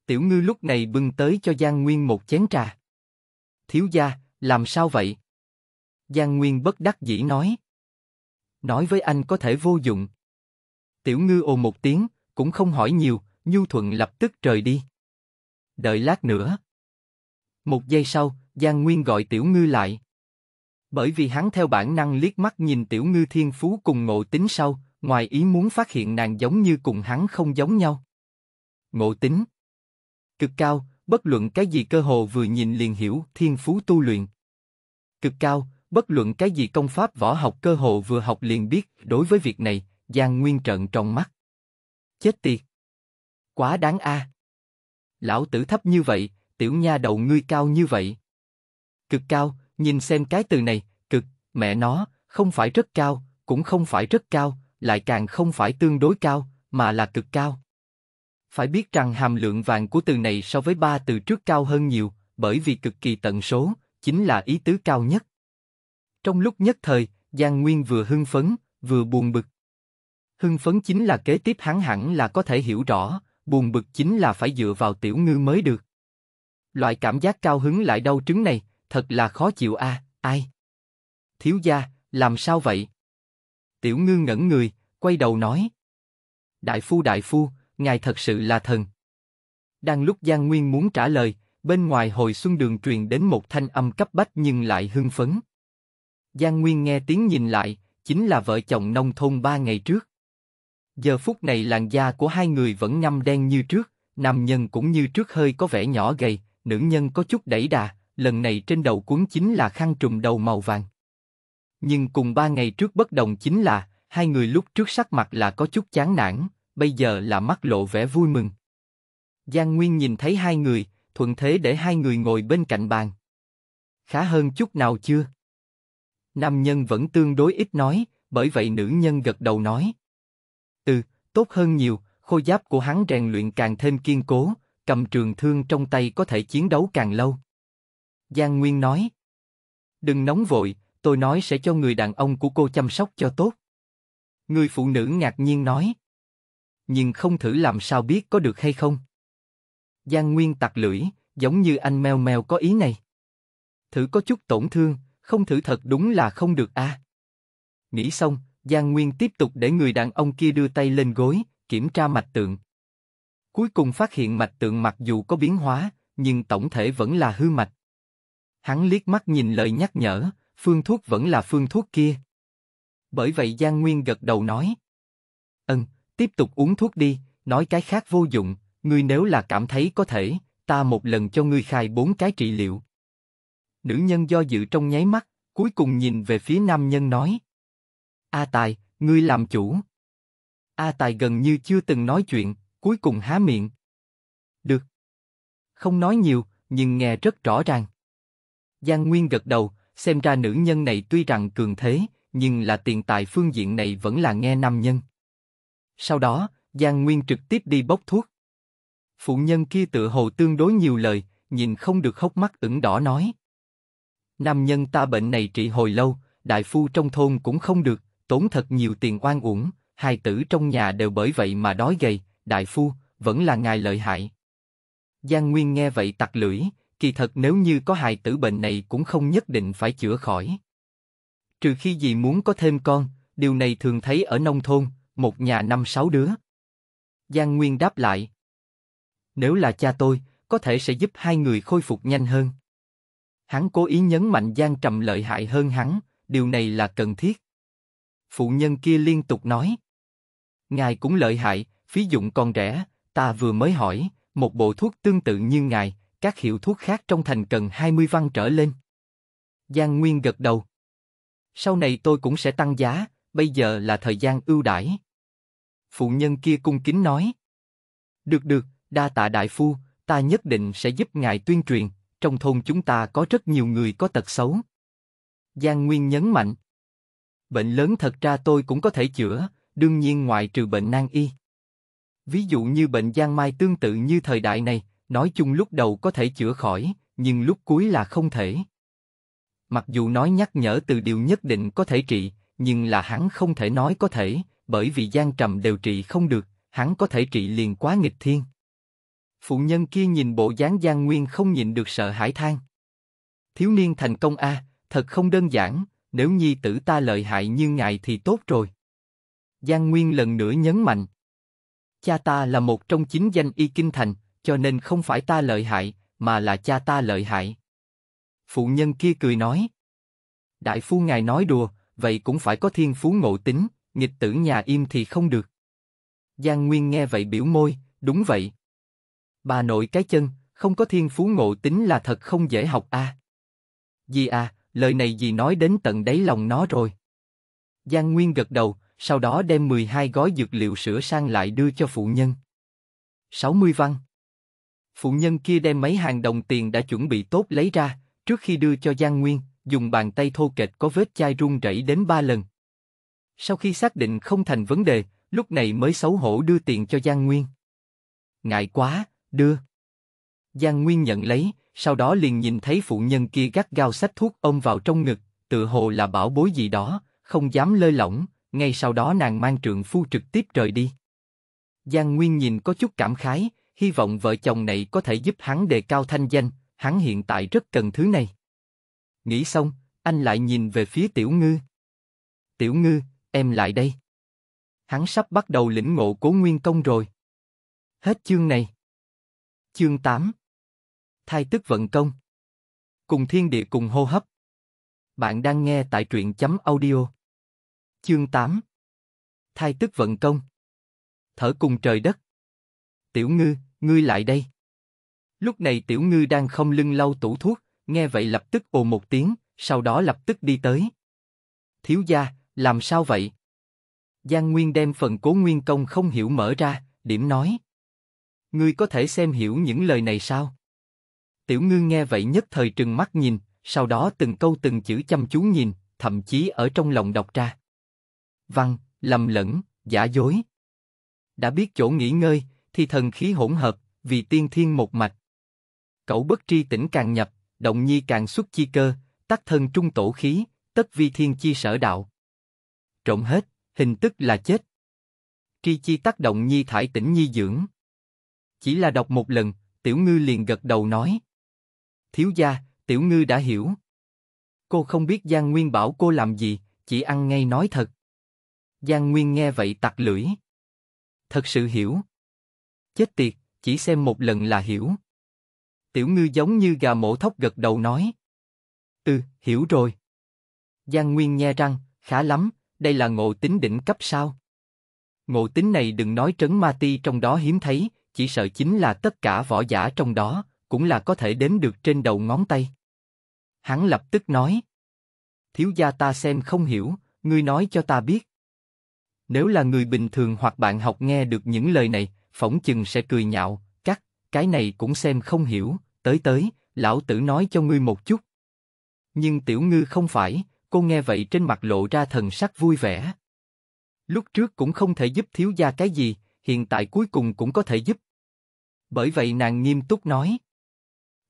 Tiểu ngư lúc này bưng tới cho Giang Nguyên một chén trà. Thiếu gia, làm sao vậy? Giang Nguyên bất đắc dĩ nói. Nói với anh có thể vô dụng. Tiểu ngư ồ một tiếng, cũng không hỏi nhiều, Nhu Thuận lập tức rời đi. Đợi lát nữa. Một giây sau, Giang Nguyên gọi Tiểu Ngư lại. Bởi vì hắn theo bản năng liếc mắt nhìn Tiểu Ngư thiên phú cùng ngộ tính sau, ngoài ý muốn phát hiện nàng giống như cùng hắn không giống nhau. Ngộ tính. Cực cao, bất luận cái gì cơ hồ vừa nhìn liền hiểu thiên phú tu luyện. Cực cao, Bất luận cái gì công pháp võ học cơ hồ vừa học liền biết, đối với việc này, Giang Nguyên trợn tròn mắt. Chết tiệt! Quá đáng a! Lão tử thấp như vậy, tiểu nha đầu ngươi cao như vậy. Cực cao, nhìn xem cái từ này, cực, mẹ nó, không phải rất cao, cũng không phải rất cao, lại càng không phải tương đối cao, mà là cực cao. Phải biết rằng hàm lượng vàng của từ này so với ba từ trước cao hơn nhiều, bởi vì cực kỳ tận số, chính là ý tứ cao nhất. Trong lúc nhất thời, Giang Nguyên vừa hưng phấn, vừa buồn bực. Hưng phấn chính là kế tiếp hắn hẳn là có thể hiểu rõ, buồn bực chính là phải dựa vào tiểu ngư mới được. Loại cảm giác cao hứng lại đau trứng này, thật là khó chịu a, à, ai? Thiếu gia, làm sao vậy? Tiểu ngư ngẩn người, quay đầu nói. Đại phu đại phu, ngài thật sự là thần. Đang lúc Giang Nguyên muốn trả lời, bên ngoài hồi xuân đường truyền đến một thanh âm cấp bách nhưng lại hưng phấn. Giang Nguyên nghe tiếng nhìn lại, chính là vợ chồng nông thôn ba ngày trước. Giờ phút này làn da của hai người vẫn ngăm đen như trước, nam nhân cũng như trước hơi có vẻ nhỏ gầy, nữ nhân có chút đẩy đà, lần này trên đầu cuốn chính là khăn trùm đầu màu vàng. Nhưng cùng ba ngày trước bất đồng chính là, hai người lúc trước sắc mặt là có chút chán nản, bây giờ là mắt lộ vẻ vui mừng. Giang Nguyên nhìn thấy hai người, thuận thế để hai người ngồi bên cạnh bàn. Khá hơn chút nào chưa? Nam nhân vẫn tương đối ít nói, bởi vậy nữ nhân gật đầu nói. Từ, tốt hơn nhiều, khôi giáp của hắn rèn luyện càng thêm kiên cố, cầm trường thương trong tay có thể chiến đấu càng lâu. Giang Nguyên nói. Đừng nóng vội, tôi nói sẽ cho người đàn ông của cô chăm sóc cho tốt. Người phụ nữ ngạc nhiên nói. Nhưng không thử làm sao biết có được hay không. Giang Nguyên tặc lưỡi, giống như anh mèo mèo có ý này. Thử có chút tổn thương, không thử thật đúng là không được a. À. Nghĩ xong, Giang Nguyên tiếp tục để người đàn ông kia đưa tay lên gối, kiểm tra mạch tượng. Cuối cùng phát hiện mạch tượng mặc dù có biến hóa, nhưng tổng thể vẫn là hư mạch. Hắn liếc mắt nhìn lời nhắc nhở, phương thuốc vẫn là phương thuốc kia. Bởi vậy Giang Nguyên gật đầu nói. Ừm, tiếp tục uống thuốc đi, nói cái khác vô dụng, ngươi nếu là cảm thấy có thể, ta một lần cho ngươi khai bốn cái trị liệu. Nữ nhân do dự trong nháy mắt, cuối cùng nhìn về phía nam nhân nói. A Tài, ngươi làm chủ. A Tài gần như chưa từng nói chuyện, cuối cùng há miệng. Được. Không nói nhiều, nhưng nghe rất rõ ràng. Giang Nguyên gật đầu, xem ra nữ nhân này tuy rằng cường thế, nhưng là tiền tài phương diện này vẫn là nghe nam nhân. Sau đó, Giang Nguyên trực tiếp đi bốc thuốc. Phụ nhân kia tự hồ tương đối nhiều lời, nhìn không được khóc mắt ửng đỏ nói. Nam nhân ta bệnh này trị hồi lâu, đại phu trong thôn cũng không được, tốn thật nhiều tiền oan uổng, hai tử trong nhà đều bởi vậy mà đói gầy, đại phu, vẫn là ngài lợi hại. Giang Nguyên nghe vậy tặc lưỡi, kỳ thật nếu như có hài tử bệnh này cũng không nhất định phải chữa khỏi. Trừ khi gì muốn có thêm con, điều này thường thấy ở nông thôn, một nhà năm sáu đứa. Giang Nguyên đáp lại. Nếu là cha tôi, có thể sẽ giúp hai người khôi phục nhanh hơn. Hắn cố ý nhấn mạnh Giang Trầm lợi hại hơn hắn, điều này là cần thiết. Phụ nhân kia liên tục nói. Ngài cũng lợi hại, phí dụng còn rẻ, ta vừa mới hỏi, một bộ thuốc tương tự như ngài, các hiệu thuốc khác trong thành cần 20 văn trở lên. Giang Nguyên gật đầu. Sau này tôi cũng sẽ tăng giá, bây giờ là thời gian ưu đãi. Phụ nhân kia cung kính nói. Được được, đa tạ đại phu, ta nhất định sẽ giúp ngài tuyên truyền, trong thôn chúng ta có rất nhiều người có tật xấu. Giang Nguyên nhấn mạnh. Bệnh lớn thật ra tôi cũng có thể chữa, đương nhiên ngoại trừ bệnh nan y. Ví dụ như bệnh giang mai tương tự như thời đại này, nói chung lúc đầu có thể chữa khỏi, nhưng lúc cuối là không thể. Mặc dù nói nhắc nhở từ điều nhất định có thể trị, nhưng là hắn không thể nói có thể, bởi vì gian trầm đều trị không được, hắn có thể trị liền quá nghịch thiên. Phụ nhân kia nhìn bộ dáng Giang Nguyên không nhịn được sợ hãi than. Thiếu niên thành công a, thật không đơn giản, nếu nhi tử ta lợi hại như ngài thì tốt rồi. Giang Nguyên lần nữa nhấn mạnh. Cha ta là một trong chín danh y kinh thành, cho nên không phải ta lợi hại, mà là cha ta lợi hại. Phụ nhân kia cười nói. Đại phu ngài nói đùa, vậy cũng phải có thiên phú ngộ tính, nghịch tử nhà im thì không được. Giang Nguyên nghe vậy biểu môi, đúng vậy. Bà nội cái chân, không có thiên phú ngộ tính là thật không dễ học a. À. Dì à, lời này dì nói đến tận đáy lòng nó rồi. Giang Nguyên gật đầu, sau đó đem 12 gói dược liệu sữa sang lại đưa cho phụ nhân. 60 văn. Phụ nhân kia đem mấy hàng đồng tiền đã chuẩn bị tốt lấy ra, trước khi đưa cho Giang Nguyên, dùng bàn tay thô kệch có vết chai run rẩy đến ba lần. Sau khi xác định không thành vấn đề, lúc này mới xấu hổ đưa tiền cho Giang Nguyên. Ngại quá, Đưa. Giang Nguyên nhận lấy, sau đó liền nhìn thấy phụ nhân kia gắt gao sách thuốc ôm vào trong ngực, tự hồ là bảo bối gì đó, không dám lơi lỏng, ngay sau đó nàng mang trượng phu trực tiếp rời đi. Giang Nguyên nhìn có chút cảm khái, hy vọng vợ chồng này có thể giúp hắn đề cao thanh danh, hắn hiện tại rất cần thứ này. Nghĩ xong, anh lại nhìn về phía Tiểu Ngư. Tiểu Ngư, em lại đây. Hắn sắp bắt đầu lĩnh ngộ cố nguyên công rồi. Hết chương này. Chương 8 Thai tức vận công Cùng thiên địa cùng hô hấp Bạn đang nghe tại truyện chấm audio Chương 8 Thai tức vận công Thở cùng trời đất Tiểu ngư, ngươi lại đây Lúc này tiểu ngư đang không lưng lau tủ thuốc Nghe vậy lập tức ồ một tiếng Sau đó lập tức đi tới Thiếu gia, làm sao vậy? Giang Nguyên đem phần cố nguyên công không hiểu mở ra, điểm nói Ngươi có thể xem hiểu những lời này sao? Tiểu ngư nghe vậy nhất thời trừng mắt nhìn, sau đó từng câu từng chữ chăm chú nhìn, thậm chí ở trong lòng đọc ra. Văn, lầm lẫn, giả dối. Đã biết chỗ nghỉ ngơi, thì thần khí hỗn hợp, vì tiên thiên một mạch. Cậu bất tri tỉnh càng nhập, động nhi càng xuất chi cơ, tắc thân trung tổ khí, tất vi thiên chi sở đạo. Trộn hết, hình tức là chết. Tri chi tác động nhi thải tỉnh nhi dưỡng. Chỉ là đọc một lần, Tiểu Ngư liền gật đầu nói. Thiếu gia, Tiểu Ngư đã hiểu. Cô không biết Giang Nguyên bảo cô làm gì, chỉ ăn ngay nói thật. Giang Nguyên nghe vậy tặc lưỡi. Thật sự hiểu. Chết tiệt, chỉ xem một lần là hiểu. Tiểu Ngư giống như gà mổ thóc gật đầu nói. Ừ, hiểu rồi. Giang Nguyên nghe răng, khá lắm, đây là ngộ tính đỉnh cấp sao? Ngộ tính này đừng nói trấn ma ti trong đó hiếm thấy, chỉ sợ chính là tất cả võ giả trong đó, cũng là có thể đếm được trên đầu ngón tay. Hắn lập tức nói. Thiếu gia ta xem không hiểu, ngươi nói cho ta biết. Nếu là người bình thường hoặc bạn học nghe được những lời này, phỏng chừng sẽ cười nhạo, cắt, cái này cũng xem không hiểu, tới tới, lão tử nói cho ngươi một chút. Nhưng tiểu ngư không phải, cô nghe vậy trên mặt lộ ra thần sắc vui vẻ. Lúc trước cũng không thể giúp thiếu gia cái gì, hiện tại cuối cùng cũng có thể giúp. Bởi vậy nàng nghiêm túc nói.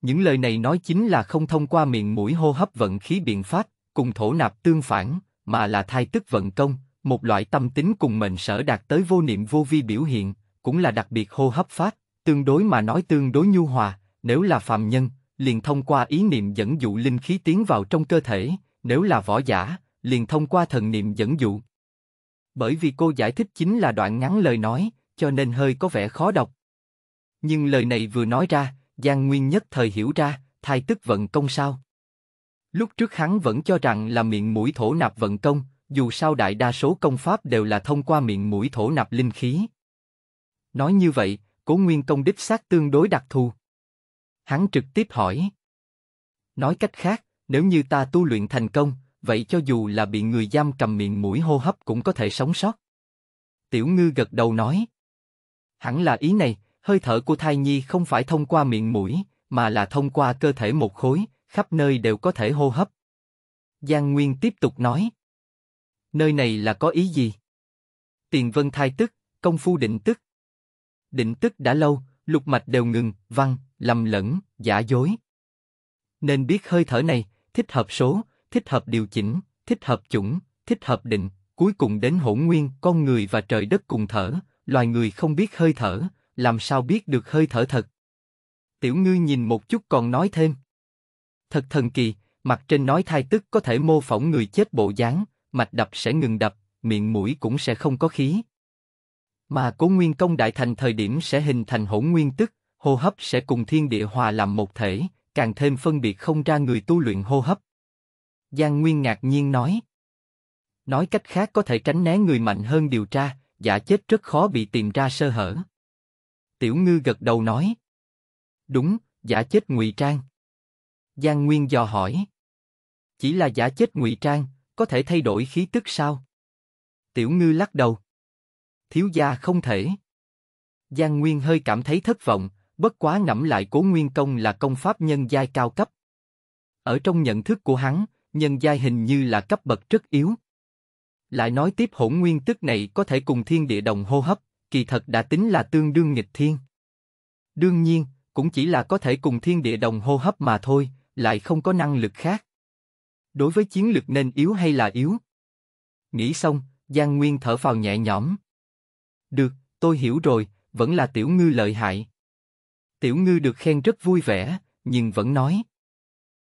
Những lời này nói chính là không thông qua miệng mũi hô hấp vận khí biện pháp, cùng thổ nạp tương phản, mà là thai tức vận công, một loại tâm tính cùng mệnh sở đạt tới vô niệm vô vi biểu hiện, cũng là đặc biệt hô hấp phát, tương đối mà nói tương đối nhu hòa, nếu là phàm nhân, liền thông qua ý niệm dẫn dụ linh khí tiến vào trong cơ thể, nếu là võ giả, liền thông qua thần niệm dẫn dụ. Bởi vì cô giải thích chính là đoạn ngắn lời nói, cho nên hơi có vẻ khó đọc. Nhưng lời này vừa nói ra, Giang Nguyên nhất thời hiểu ra, thay tức vận công sao. Lúc trước hắn vẫn cho rằng là miệng mũi thổ nạp vận công, dù sao đại đa số công pháp đều là thông qua miệng mũi thổ nạp linh khí. Nói như vậy, cố nguyên công đích xác tương đối đặc thù. Hắn trực tiếp hỏi. Nói cách khác, nếu như ta tu luyện thành công, vậy cho dù là bị người giam cầm miệng mũi hô hấp cũng có thể sống sót. Tiểu ngư gật đầu nói. Hẳn là ý này, hơi thở của thai nhi không phải thông qua miệng mũi, mà là thông qua cơ thể một khối, khắp nơi đều có thể hô hấp. Giang Nguyên tiếp tục nói. Nơi này là có ý gì? Tiền vân thai tức, công phu định tức. Định tức đã lâu, lục mạch đều ngừng, văn, lầm lẫn, giả dối. Nên biết hơi thở này, thích hợp số, thích hợp điều chỉnh, thích hợp chủng, thích hợp định, cuối cùng đến hỗn nguyên, con người và trời đất cùng thở, loài người không biết hơi thở, làm sao biết được hơi thở thật? Tiểu ngư nhìn một chút còn nói thêm. Thật thần kỳ, mặt trên nói thai tức có thể mô phỏng người chết bộ dáng, mạch đập sẽ ngừng đập, miệng mũi cũng sẽ không có khí. Mà cố nguyên công đại thành thời điểm sẽ hình thành hỗn nguyên tức, hô hấp sẽ cùng thiên địa hòa làm một thể, càng thêm phân biệt không ra người tu luyện hô hấp. Giang Nguyên ngạc nhiên nói. Nói cách khác có thể tránh né người mạnh hơn điều tra, giả chết rất khó bị tìm ra sơ hở. Tiểu ngư gật đầu nói. Đúng, giả chết ngụy trang. Giang Nguyên dò hỏi. Chỉ là giả chết ngụy trang, có thể thay đổi khí tức sao? Tiểu ngư lắc đầu. Thiếu gia không thể. Giang Nguyên hơi cảm thấy thất vọng, bất quá ngẫm lại cố nguyên công là công pháp nhân giai cao cấp. Ở trong nhận thức của hắn, nhân giai hình như là cấp bậc rất yếu. Lại nói tiếp hỗn nguyên tức này có thể cùng thiên địa đồng hô hấp, kỳ thật đã tính là tương đương nghịch thiên. Đương nhiên, cũng chỉ là có thể cùng thiên địa đồng hô hấp mà thôi, lại không có năng lực khác. Đối với chiến lực nên yếu hay là yếu? Nghĩ xong, Giang Nguyên thở vào nhẹ nhõm. Được, tôi hiểu rồi, vẫn là tiểu ngư lợi hại. Tiểu ngư được khen rất vui vẻ, nhưng vẫn nói.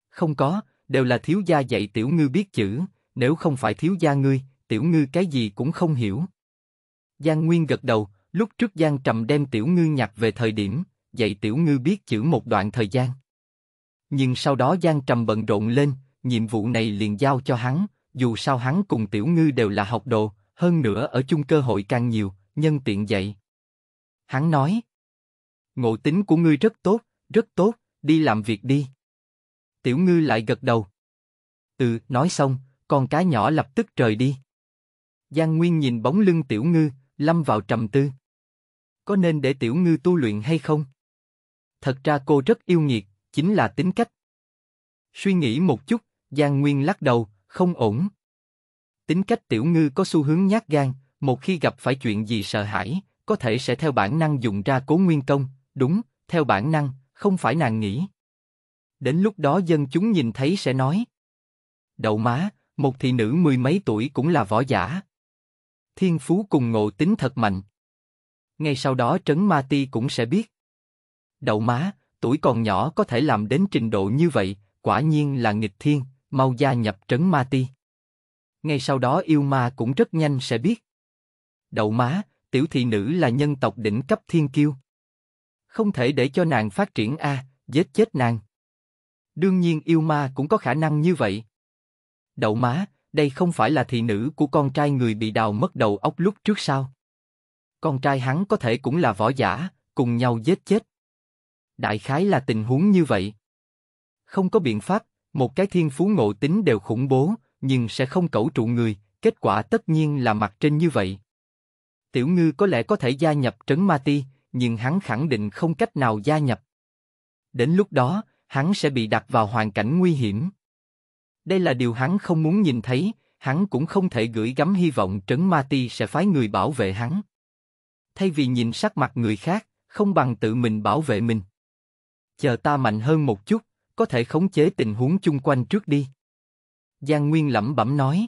Không có, đều là thiếu gia dạy tiểu ngư biết chữ, nếu không phải thiếu gia ngươi, tiểu ngư cái gì cũng không hiểu. Giang Nguyên gật đầu, lúc trước Giang Trầm đem tiểu ngư nhặt về thời điểm, dạy tiểu ngư biết chữ một đoạn thời gian. Nhưng sau đó Giang Trầm bận rộn lên, nhiệm vụ này liền giao cho hắn, dù sao hắn cùng tiểu ngư đều là học đồ, hơn nữa ở chung cơ hội càng nhiều, nhân tiện dạy. Hắn nói, ngộ tính của ngươi rất tốt, rất tốt, đi làm việc đi. Tiểu ngư lại gật đầu. Ừ, nói xong, con cá nhỏ lập tức rời đi. Giang Nguyên nhìn bóng lưng Tiểu Ngư, lâm vào trầm tư. Có nên để Tiểu Ngư tu luyện hay không? Thật ra cô rất yêu nghiệt, chính là tính cách. Suy nghĩ một chút, Giang Nguyên lắc đầu, không ổn. Tính cách Tiểu Ngư có xu hướng nhát gan, một khi gặp phải chuyện gì sợ hãi, có thể sẽ theo bản năng dùng ra cố nguyên công, đúng, theo bản năng, không phải nàng nghĩ. Đến lúc đó dân chúng nhìn thấy sẽ nói. Đậu má, một thị nữ mười mấy tuổi cũng là võ giả, thiên phú cùng ngộ tính thật mạnh. Ngay sau đó Trấn Ma Ti cũng sẽ biết. Đậu má, tuổi còn nhỏ có thể làm đến trình độ như vậy, quả nhiên là nghịch thiên, mau gia nhập Trấn Ma Ti. Ngay sau đó yêu ma cũng rất nhanh sẽ biết. Đậu má, tiểu thị nữ là nhân tộc đỉnh cấp thiên kiêu. Không thể để cho nàng phát triển a, giết chết nàng. Đương nhiên yêu ma cũng có khả năng như vậy. Đậu má, đây không phải là thị nữ của con trai người bị đào mất đầu óc lúc trước sao? Con trai hắn có thể cũng là võ giả, cùng nhau giết chết. Đại khái là tình huống như vậy. Không có biện pháp, một cái thiên phú ngộ tính đều khủng bố, nhưng sẽ không cẩu trụ người, kết quả tất nhiên là mặt trên như vậy. Tiểu ngư có lẽ có thể gia nhập trấn ma ti, nhưng hắn khẳng định không cách nào gia nhập. Đến lúc đó, hắn sẽ bị đặt vào hoàn cảnh nguy hiểm. Đây là điều hắn không muốn nhìn thấy, hắn cũng không thể gửi gắm hy vọng Trấn Ma Ti sẽ phái người bảo vệ hắn. Thay vì nhìn sắc mặt người khác, không bằng tự mình bảo vệ mình. Chờ ta mạnh hơn một chút, có thể khống chế tình huống chung quanh trước đi. Giang Nguyên lẩm bẩm nói.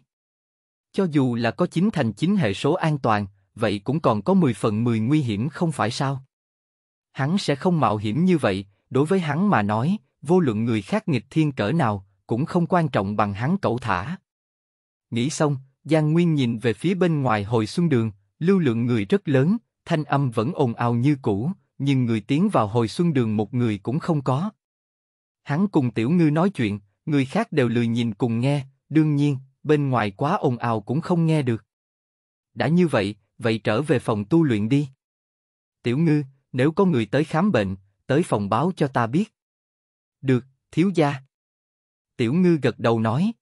Cho dù là có chính thành chính hệ số an toàn, vậy cũng còn có 10 phần 10 nguy hiểm không phải sao? Hắn sẽ không mạo hiểm như vậy, đối với hắn mà nói, vô luận người khác nghịch thiên cỡ nào, cũng không quan trọng bằng hắn cẩu thả. Nghĩ xong, Giang Nguyên nhìn về phía bên ngoài hồi xuân đường, lưu lượng người rất lớn, thanh âm vẫn ồn ào như cũ, nhưng người tiến vào hồi xuân đường một người cũng không có. Hắn cùng tiểu ngư nói chuyện, người khác đều lười nhìn cùng nghe, đương nhiên, bên ngoài quá ồn ào cũng không nghe được. Đã như vậy, vậy trở về phòng tu luyện đi. Tiểu ngư, nếu có người tới khám bệnh, tới phòng báo cho ta biết. Được, thiếu gia. Tiểu ngư gật đầu nói.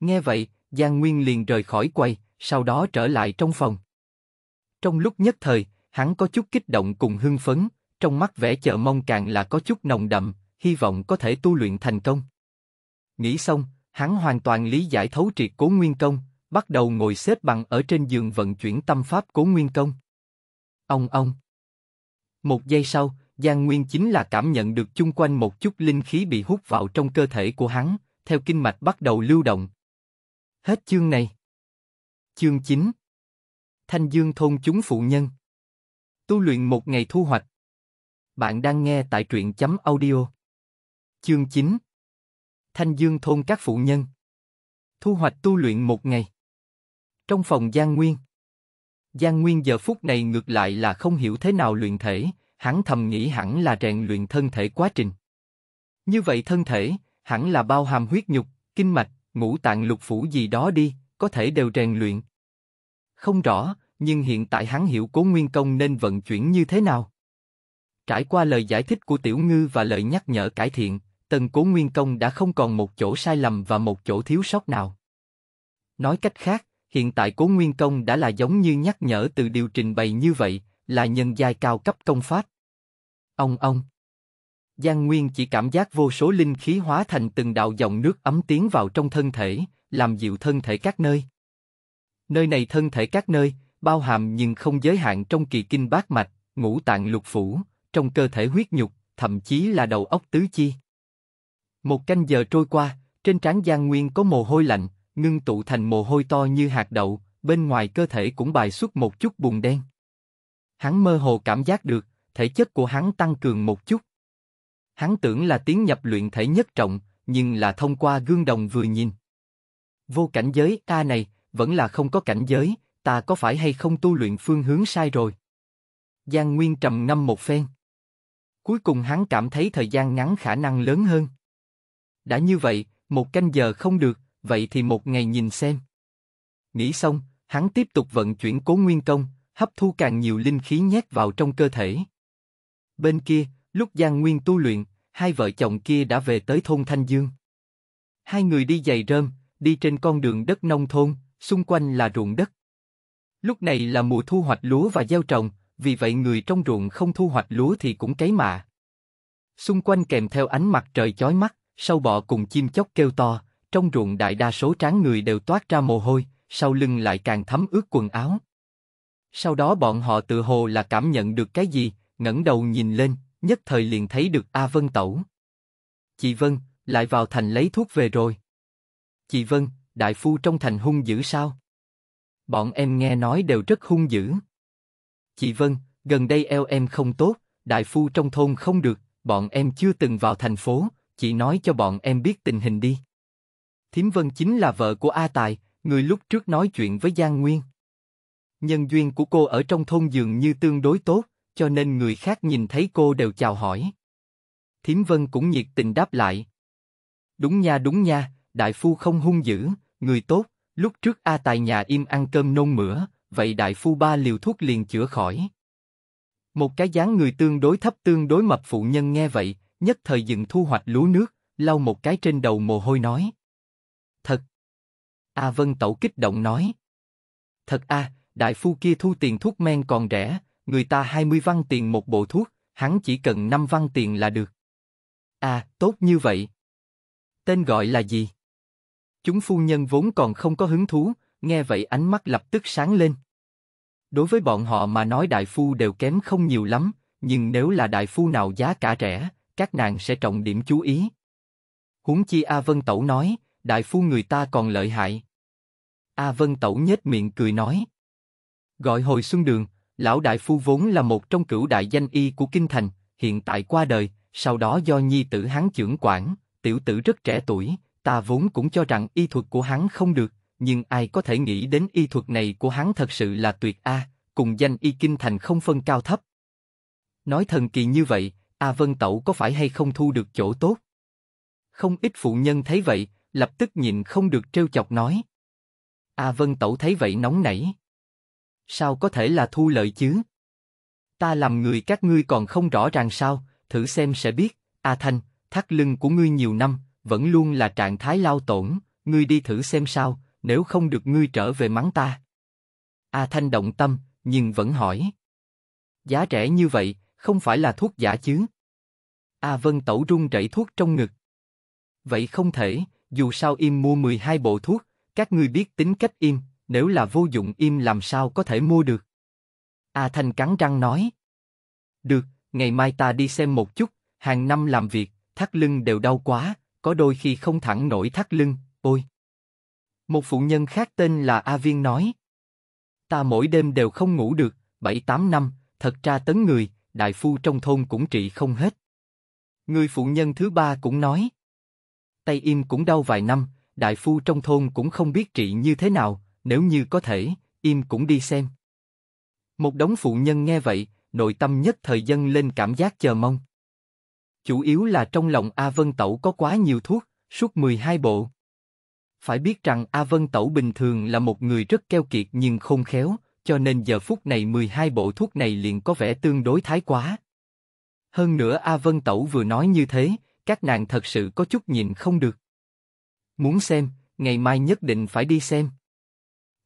Nghe vậy, Giang Nguyên liền rời khỏi quầy, sau đó trở lại trong phòng. Trong lúc nhất thời, hắn có chút kích động cùng hưng phấn, trong mắt vẻ chờ mong càng là có chút nồng đậm, hy vọng có thể tu luyện thành công. Nghĩ xong, hắn hoàn toàn lý giải thấu triệt cố nguyên công, bắt đầu ngồi xếp bằng ở trên giường vận chuyển tâm pháp cố nguyên công. Ông ông. Một giây sau, Giang Nguyên chính là cảm nhận được chung quanh một chút linh khí bị hút vào trong cơ thể của hắn, theo kinh mạch bắt đầu lưu động. Hết chương này. Chương 9 Thanh Dương Thôn Chúng Phụ Nhân Tu luyện một ngày thu hoạch Bạn đang nghe tại truyện chấm audio Chương 9 Thanh Dương Thôn Các Phụ Nhân Thu hoạch tu luyện một ngày Trong phòng Giang Nguyên Giang Nguyên giờ phút này ngược lại là không hiểu thế nào luyện thể, hắn thầm nghĩ hẳn là rèn luyện thân thể quá trình. Như vậy thân thể, hẳn là bao hàm huyết nhục, kinh mạch, ngũ tạng lục phủ gì đó đi, có thể đều rèn luyện. Không rõ, nhưng hiện tại hắn hiểu cố nguyên công nên vận chuyển như thế nào. Trải qua lời giải thích của Tiểu Ngư và lời nhắc nhở cải thiện, tần cố nguyên công đã không còn một chỗ sai lầm và một chỗ thiếu sót nào. Nói cách khác, hiện tại cố nguyên công đã là giống như nhắc nhở từ điều trình bày như vậy, là nhân giai cao cấp công pháp. Ông ông. Giang Nguyên chỉ cảm giác vô số linh khí hóa thành từng đạo dòng nước ấm tiến vào trong thân thể, làm dịu thân thể các nơi. Nơi này thân thể các nơi, bao hàm nhưng không giới hạn trong kỳ kinh bát mạch, ngũ tạng lục phủ, trong cơ thể huyết nhục, thậm chí là đầu óc tứ chi. Một canh giờ trôi qua, trên trán Giang Nguyên có mồ hôi lạnh, ngưng tụ thành mồ hôi to như hạt đậu, bên ngoài cơ thể cũng bài xuất một chút bùn đen. Hắn mơ hồ cảm giác được, thể chất của hắn tăng cường một chút. Hắn tưởng là tiến nhập luyện thể nhất trọng, nhưng là thông qua gương đồng vừa nhìn. Vô cảnh giới ta này, vẫn là không có cảnh giới, ta có phải hay không tu luyện phương hướng sai rồi? Giang Nguyên trầm ngâm một phen. Cuối cùng hắn cảm thấy thời gian ngắn khả năng lớn hơn. Đã như vậy, một canh giờ không được, vậy thì một ngày nhìn xem. Nghĩ xong, hắn tiếp tục vận chuyển cố nguyên công, hấp thu càng nhiều linh khí nhét vào trong cơ thể. Bên kia, lúc Giang Nguyên tu luyện, hai vợ chồng kia đã về tới thôn Thanh Dương. Hai người đi giày rơm, đi trên con đường đất nông thôn, xung quanh là ruộng đất. Lúc này là mùa thu hoạch lúa và gieo trồng, vì vậy người trong ruộng không thu hoạch lúa thì cũng cấy mạ. Xung quanh kèm theo ánh mặt trời chói mắt, sâu bọ cùng chim chóc kêu to, trong ruộng đại đa số tráng người đều toát ra mồ hôi, sau lưng lại càng thấm ướt quần áo. Sau đó bọn họ tự hồ là cảm nhận được cái gì, ngẩng đầu nhìn lên, nhất thời liền thấy được A Vân Tẩu. Chị Vân, lại vào thành lấy thuốc về rồi. Chị Vân, đại phu trong thành hung dữ sao? Bọn em nghe nói đều rất hung dữ. Chị Vân, gần đây eo em không tốt, đại phu trong thôn không được, bọn em chưa từng vào thành phố, chị nói cho bọn em biết tình hình đi. Thiếm Vân chính là vợ của A Tài, người lúc trước nói chuyện với Giang Nguyên. Nhân duyên của cô ở trong thôn dường như tương đối tốt, cho nên người khác nhìn thấy cô đều chào hỏi. Thiểm Vân cũng nhiệt tình đáp lại. Đúng nha đúng nha, đại phu không hung dữ, người tốt, lúc trước A Tài nhà im ăn cơm nôn mửa, vậy đại phu ba liều thuốc liền chữa khỏi. Một cái dáng người tương đối thấp tương đối mập phụ nhân nghe vậy, nhất thời dừng thu hoạch lúa nước, lau một cái trên đầu mồ hôi nói. Thật! A Vân Tẩu kích động nói. Thật a, đại phu kia thu tiền thuốc men còn rẻ, người ta 20 văn tiền một bộ thuốc, hắn chỉ cần 5 văn tiền là được. À, tốt như vậy. Tên gọi là gì? Chúng phu nhân vốn còn không có hứng thú, nghe vậy ánh mắt lập tức sáng lên. Đối với bọn họ mà nói đại phu đều kém không nhiều lắm, nhưng nếu là đại phu nào giá cả rẻ, các nàng sẽ trọng điểm chú ý. Huống chi A Vân Tẩu nói, đại phu người ta còn lợi hại. A Vân Tẩu nhếch miệng cười nói. Gọi hồi xuân đường, Lão Đại Phu vốn là một trong cửu đại danh y của Kinh Thành, hiện tại qua đời, sau đó do nhi tử hắn trưởng quản, tiểu tử rất trẻ tuổi, ta vốn cũng cho rằng y thuật của hắn không được, nhưng ai có thể nghĩ đến y thuật này của hắn thật sự là tuyệt a, cùng danh y Kinh Thành không phân cao thấp. Nói thần kỳ như vậy, A Vân Tẩu có phải hay không thu được chỗ tốt? Không ít phụ nhân thấy vậy, lập tức nhìn không được trêu chọc nói. A Vân Tẩu thấy vậy nóng nảy. Sao có thể là thu lợi chứ? Ta làm người các ngươi còn không rõ ràng sao, thử xem sẽ biết. A Thanh, thắt lưng của ngươi nhiều năm, vẫn luôn là trạng thái lao tổn, ngươi đi thử xem sao, nếu không được ngươi trở về mắng ta. A Thanh động tâm, nhưng vẫn hỏi. Giá rẻ như vậy, không phải là thuốc giả chứ? A Vân Tẩu rung rẩy thuốc trong ngực. Vậy không thể, dù sao im mua 12 bộ thuốc, các ngươi biết tính cách im, nếu là vô dụng im làm sao có thể mua được. A Thanh cắn răng nói. Được, ngày mai ta đi xem một chút, hàng năm làm việc, thắt lưng đều đau quá, có đôi khi không thẳng nổi thắt lưng, ôi. Một phụ nhân khác tên là A Viên nói. Ta mỗi đêm đều không ngủ được, 7-8 năm, thật ra tấn người, đại phu trong thôn cũng trị không hết. Người phụ nhân thứ ba cũng nói. Tay im cũng đau vài năm, đại phu trong thôn cũng không biết trị như thế nào, nếu như có thể, im cũng đi xem. Một đống phụ nhân nghe vậy, nội tâm nhất thời dân lên cảm giác chờ mong. Chủ yếu là trong lòng A Vân Tẩu có quá nhiều thuốc, suốt 12 bộ. Phải biết rằng A Vân Tẩu bình thường là một người rất keo kiệt nhưng không khéo, cho nên giờ phút này 12 bộ thuốc này liền có vẻ tương đối thái quá. Hơn nữa A Vân Tẩu vừa nói như thế, các nàng thật sự có chút nhìn không được. Muốn xem, ngày mai nhất định phải đi xem.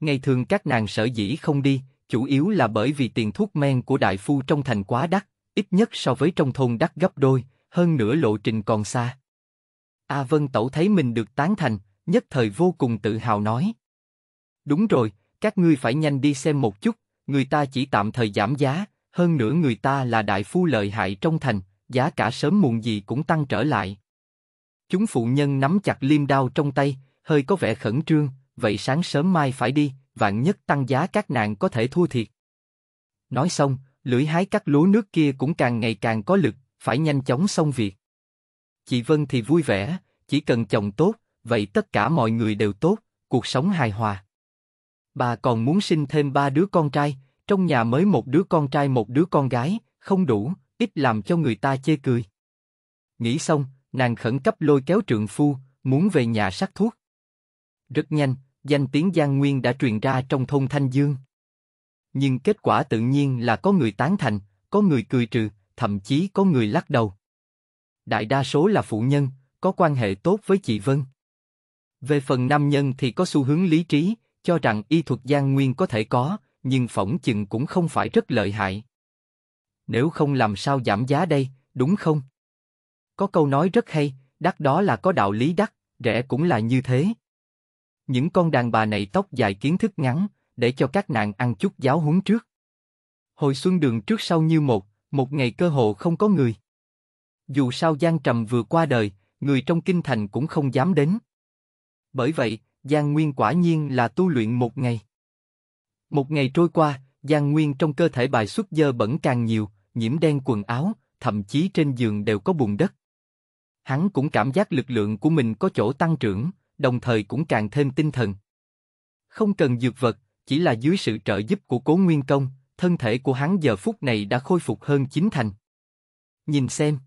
Ngày thường các nàng sở dĩ không đi, chủ yếu là bởi vì tiền thuốc men của đại phu trong thành quá đắt, ít nhất so với trong thôn đắt gấp đôi, hơn nửa lộ trình còn xa. A Vân Tẩu thấy mình được tán thành, nhất thời vô cùng tự hào nói. Đúng rồi, các ngươi phải nhanh đi xem một chút, người ta chỉ tạm thời giảm giá, hơn nữa người ta là đại phu lợi hại trong thành, giá cả sớm muộn gì cũng tăng trở lại. Chúng phụ nhân nắm chặt liêm đao trong tay, hơi có vẻ khẩn trương, vậy sáng sớm mai phải đi, vạn nhất tăng giá các nàng có thể thua thiệt. Nói xong, lưỡi hái cắt lúa nước kia cũng càng ngày càng có lực, phải nhanh chóng xong việc. Chị Vân thì vui vẻ, chỉ cần chồng tốt, vậy tất cả mọi người đều tốt, cuộc sống hài hòa. Bà còn muốn sinh thêm ba đứa con trai, trong nhà mới một đứa con trai một đứa con gái, không đủ, ít làm cho người ta chê cười. Nghĩ xong, nàng khẩn cấp lôi kéo trượng phu, muốn về nhà sắc thuốc. Rất nhanh, danh tiếng Giang Nguyên đã truyền ra trong thôn Thanh Dương. Nhưng kết quả tự nhiên là có người tán thành, có người cười trừ, thậm chí có người lắc đầu. Đại đa số là phụ nhân, có quan hệ tốt với chị Vân. Về phần nam nhân thì có xu hướng lý trí, cho rằng y thuật Giang Nguyên có thể có, nhưng phỏng chừng cũng không phải rất lợi hại. Nếu không làm sao giảm giá đây, đúng không? Có câu nói rất hay, đắt đó là có đạo lý đắt, rẻ cũng là như thế những con đàn bà này tóc dài kiến thức ngắn, để cho các nạn ăn chút giáo huấn trước. Hồi xuân đường trước sau như một, một ngày cơ hồ không có người. Dù sao Giang Trầm vừa qua đời, người trong kinh thành cũng không dám đến. Bởi vậy, Giang Nguyên quả nhiên là tu luyện một ngày. Một ngày trôi qua, Giang Nguyên trong cơ thể bài xuất dơ bẩn càng nhiều, nhiễm đen quần áo, thậm chí trên giường đều có bùn đất. Hắn cũng cảm giác lực lượng của mình có chỗ tăng trưởng đồng thời cũng càng thêm tinh thần. Không cần dược vật, chỉ là dưới sự trợ giúp của Cố Nguyên Công, thân thể của hắn giờ phút này đã khôi phục hơn chín thành. Nhìn xem.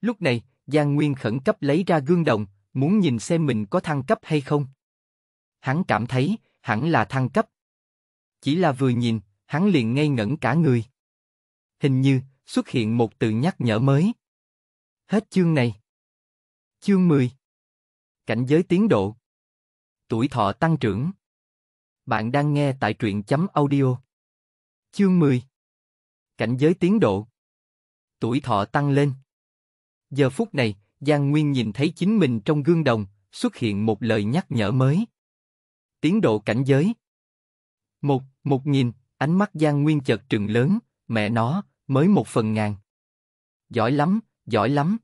Lúc này, Giang Nguyên khẩn cấp lấy ra gương đồng, muốn nhìn xem mình có thăng cấp hay không. Hắn cảm thấy, hẳn là thăng cấp. Chỉ là vừa nhìn, hắn liền ngây ngẩn cả người. Hình như, xuất hiện một từ nhắc nhở mới. Hết chương này. Chương 10 Cảnh giới tiến độ. Tuổi thọ tăng trưởng. Bạn đang nghe tại truyện chấm audio. Chương 10. Cảnh giới tiến độ. Tuổi thọ tăng lên. Giờ phút này, Giang Nguyên nhìn thấy chính mình trong gương đồng, xuất hiện một lời nhắc nhở mới. Tiến độ cảnh giới. Một, một nghìn, ánh mắt Giang Nguyên chợt trừng lớn, mẹ nó, mới một phần ngàn. Giỏi lắm, giỏi lắm.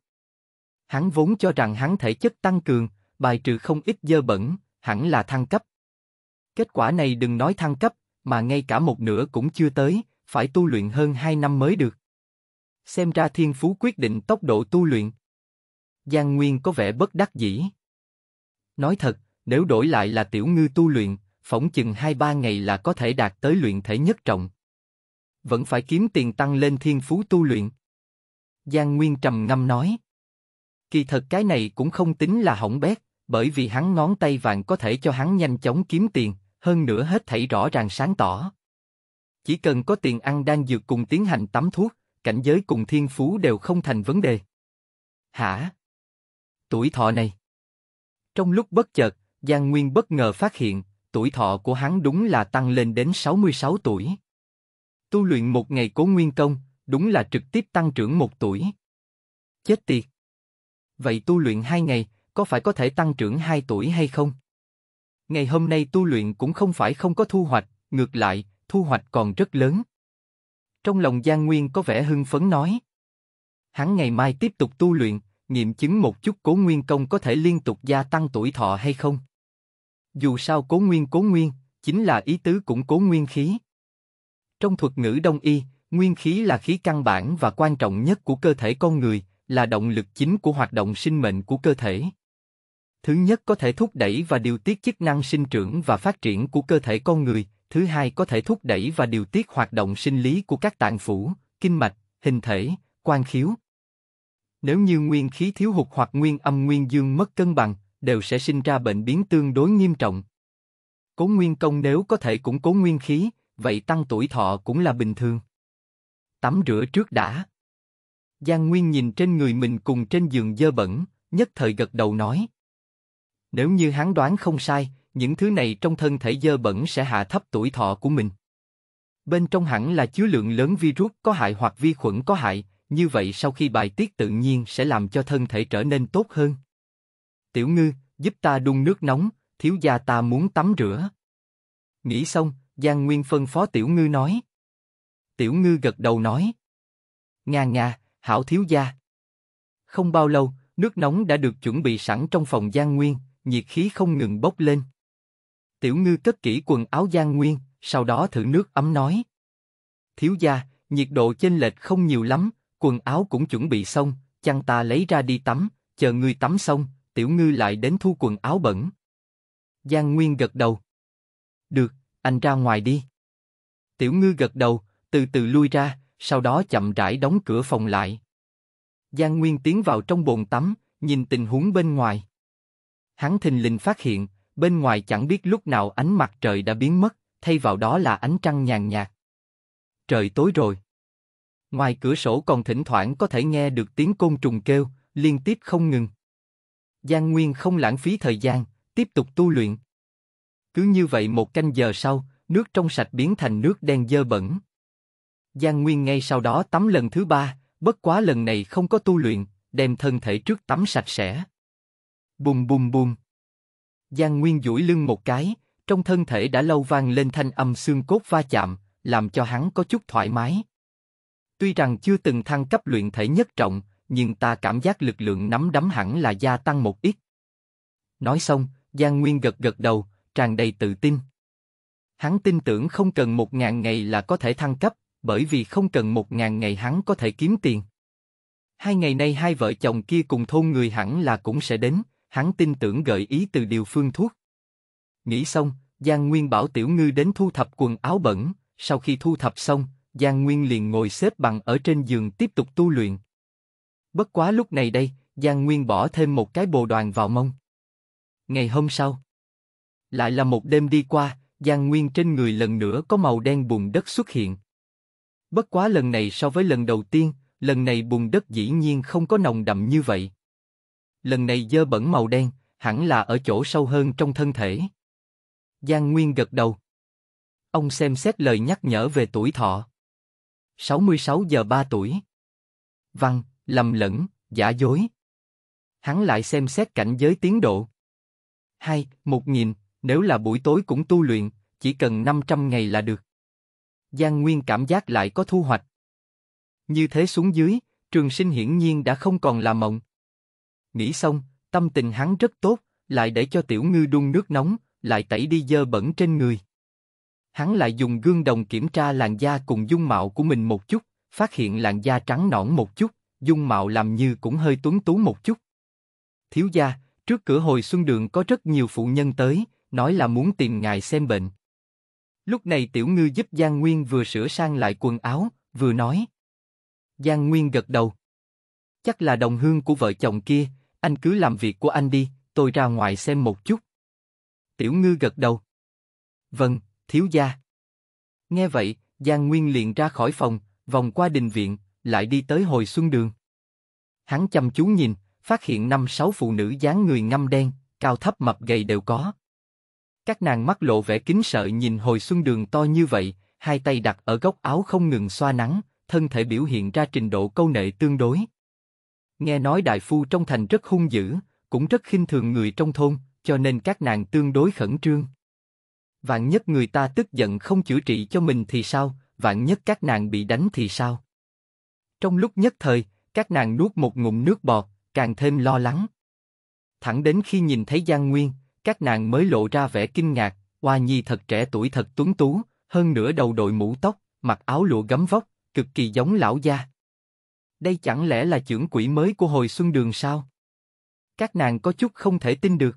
Hắn vốn cho rằng hắn thể chất tăng cường, bài trừ không ít dơ bẩn, hẳn là thăng cấp. Kết quả này đừng nói thăng cấp, mà ngay cả một nửa cũng chưa tới, phải tu luyện hơn 2 năm mới được. Xem ra thiên phú quyết định tốc độ tu luyện. Giang Nguyên có vẻ bất đắc dĩ. Nói thật, nếu đổi lại là tiểu ngư tu luyện, phỏng chừng 2-3 ngày là có thể đạt tới luyện thể nhất trọng. Vẫn phải kiếm tiền tăng lên thiên phú tu luyện. Giang Nguyên trầm ngâm nói. Kỳ thật cái này cũng không tính là hỏng bét, bởi vì hắn ngón tay vàng có thể cho hắn nhanh chóng kiếm tiền, hơn nữa hết thảy rõ ràng sáng tỏ. Chỉ cần có tiền ăn đang dược cùng tiến hành tắm thuốc, cảnh giới cùng thiên phú đều không thành vấn đề. Hả? Tuổi thọ này. Trong lúc bất chợt, Giang Nguyên bất ngờ phát hiện, tuổi thọ của hắn đúng là tăng lên đến 66 tuổi. Tu luyện một ngày cố nguyên công, đúng là trực tiếp tăng trưởng một tuổi. Chết tiệt! Vậy tu luyện hai ngày, có phải có thể tăng trưởng 2 tuổi hay không? Ngày hôm nay tu luyện cũng không phải không có thu hoạch, ngược lại, thu hoạch còn rất lớn. Trong lòng Giang Nguyên có vẻ hưng phấn nói. Hắn ngày mai tiếp tục tu luyện, nghiệm chứng một chút cố nguyên công có thể liên tục gia tăng tuổi thọ hay không. Dù sao cố nguyên cố nguyên, chính là ý tứ cũng cố nguyên khí. Trong thuật ngữ đông y, nguyên khí là khí căn bản và quan trọng nhất của cơ thể con người, là động lực chính của hoạt động sinh mệnh của cơ thể. Thứ nhất có thể thúc đẩy và điều tiết chức năng sinh trưởng và phát triển của cơ thể con người, thứ hai có thể thúc đẩy và điều tiết hoạt động sinh lý của các tạng phủ, kinh mạch, hình thể, quan khiếu. Nếu như nguyên khí thiếu hụt hoặc nguyên âm nguyên dương mất cân bằng, đều sẽ sinh ra bệnh biến tương đối nghiêm trọng. Cố nguyên công nếu có thể củng cố nguyên khí, vậy tăng tuổi thọ cũng là bình thường. Tắm rửa trước đã. Giang Nguyên nhìn trên người mình cùng trên giường dơ bẩn, nhất thời gật đầu nói. Nếu như hắn đoán không sai, những thứ này trong thân thể dơ bẩn sẽ hạ thấp tuổi thọ của mình. Bên trong hẳn là chứa lượng lớn virus có hại hoặc vi khuẩn có hại, như vậy sau khi bài tiết tự nhiên sẽ làm cho thân thể trở nên tốt hơn. Tiểu ngư, giúp ta đun nước nóng, thiếu gia ta muốn tắm rửa. Nghĩ xong, Giang Nguyên phân phó Tiểu ngư nói. Tiểu ngư gật đầu nói. Nga nga, hảo thiếu gia. Không bao lâu, nước nóng đã được chuẩn bị sẵn trong phòng Giang Nguyên, nhiệt khí không ngừng bốc lên. Tiểu ngư cất kỹ quần áo Giang nguyên, sau đó thử nước ấm nói. Thiếu gia, nhiệt độ chênh lệch không nhiều lắm, quần áo cũng chuẩn bị xong, chăn ta lấy ra đi tắm, chờ ngươi tắm xong, tiểu ngư lại đến thu quần áo bẩn. Giang Nguyên gật đầu. Được, anh ra ngoài đi. Tiểu ngư gật đầu, từ từ lui ra, sau đó chậm rãi đóng cửa phòng lại. Giang Nguyên tiến vào trong bồn tắm, nhìn tình huống bên ngoài. Hắn thình lình phát hiện, bên ngoài chẳng biết lúc nào ánh mặt trời đã biến mất, thay vào đó là ánh trăng nhàn nhạt. Trời tối rồi. Ngoài cửa sổ còn thỉnh thoảng có thể nghe được tiếng côn trùng kêu, liên tiếp không ngừng. Giang Nguyên không lãng phí thời gian, tiếp tục tu luyện. Cứ như vậy một canh giờ sau, nước trong sạch biến thành nước đen dơ bẩn. Giang Nguyên ngay sau đó tắm lần thứ ba, bất quá lần này không có tu luyện, đem thân thể trước tắm sạch sẽ. Bùm bùm bùm. Giang Nguyên duỗi lưng một cái, trong thân thể đã lâu vang lên thanh âm xương cốt va chạm, làm cho hắn có chút thoải mái. Tuy rằng chưa từng thăng cấp luyện thể nhất trọng, nhưng ta cảm giác lực lượng nắm đấm hẳn là gia tăng một ít. Nói xong, Giang Nguyên gật gật đầu, tràn đầy tự tin. Hắn tin tưởng không cần một ngàn ngày là có thể thăng cấp, bởi vì không cần một ngàn ngày hắn có thể kiếm tiền. Hai ngày nay hai vợ chồng kia cùng thôn người hẳn là cũng sẽ đến, hắn tin tưởng gợi ý từ điều phương thuốc. Nghĩ xong, Giang Nguyên bảo Tiểu Ngư đến thu thập quần áo bẩn, sau khi thu thập xong, Giang Nguyên liền ngồi xếp bằng ở trên giường tiếp tục tu luyện. Bất quá lúc này đây, Giang Nguyên bỏ thêm một cái bồ đoàn vào mông. Ngày hôm sau, lại là một đêm đi qua, Giang Nguyên trên người lần nữa có màu đen bùn đất xuất hiện. Bất quá lần này so với lần đầu tiên, lần này bùn đất dĩ nhiên không có nồng đậm như vậy lần này dơ bẩn màu đen, hẳn là ở chỗ sâu hơn trong thân thể. Giang Nguyên gật đầu. Ông xem xét lời nhắc nhở về tuổi thọ. 66 giờ 3 tuổi. Văn, lầm lẫn, giả dối. Hắn lại xem xét cảnh giới tiến độ. Hai, một nghìn, nếu là buổi tối cũng tu luyện, chỉ cần 500 ngày là được. Giang Nguyên cảm giác lại có thu hoạch. Như thế xuống dưới, trường sinh hiển nhiên đã không còn là mộng. Nghĩ xong, tâm tình hắn rất tốt, lại để cho tiểu ngư đun nước nóng, lại tẩy đi dơ bẩn trên người. Hắn lại dùng gương đồng kiểm tra làn da cùng dung mạo của mình một chút, phát hiện làn da trắng nõn một chút, dung mạo làm như cũng hơi tuấn tú một chút. Thiếu gia, trước cửa hồi xuân đường có rất nhiều phụ nhân tới, nói là muốn tìm ngài xem bệnh. Lúc này tiểu ngư giúp Giang Nguyên vừa sửa sang lại quần áo, vừa nói. Giang Nguyên gật đầu. Chắc là đồng hương của vợ chồng kia, anh cứ làm việc của anh đi, tôi ra ngoài xem một chút. Tiểu ngư gật đầu. Vâng, thiếu gia. Nghe vậy, Giang Nguyên liền ra khỏi phòng, vòng qua đình viện, lại đi tới hồi xuân đường. Hắn chăm chú nhìn, phát hiện năm sáu phụ nữ dáng người ngăm đen, cao thấp mập gầy đều có. Các nàng mắt lộ vẻ kính sợ nhìn hồi xuân đường to như vậy, hai tay đặt ở góc áo không ngừng xoa nắng, thân thể biểu hiện ra trình độ câu nệ tương đối. Nghe nói đại phu trong thành rất hung dữ, cũng rất khinh thường người trong thôn, cho nên các nàng tương đối khẩn trương. Vạn nhất người ta tức giận không chữa trị cho mình thì sao, vạn nhất các nàng bị đánh thì sao? Trong lúc nhất thời, các nàng nuốt một ngụm nước bọt, càng thêm lo lắng. Thẳng đến khi nhìn thấy Giang Nguyên, các nàng mới lộ ra vẻ kinh ngạc, Hoa Nhi thật trẻ tuổi thật tuấn tú, hơn nữa đầu đội mũ tóc, mặc áo lụa gấm vóc, cực kỳ giống lão gia. Đây chẳng lẽ là trưởng quỹ mới của hồi xuân đường sao? Các nàng có chút không thể tin được.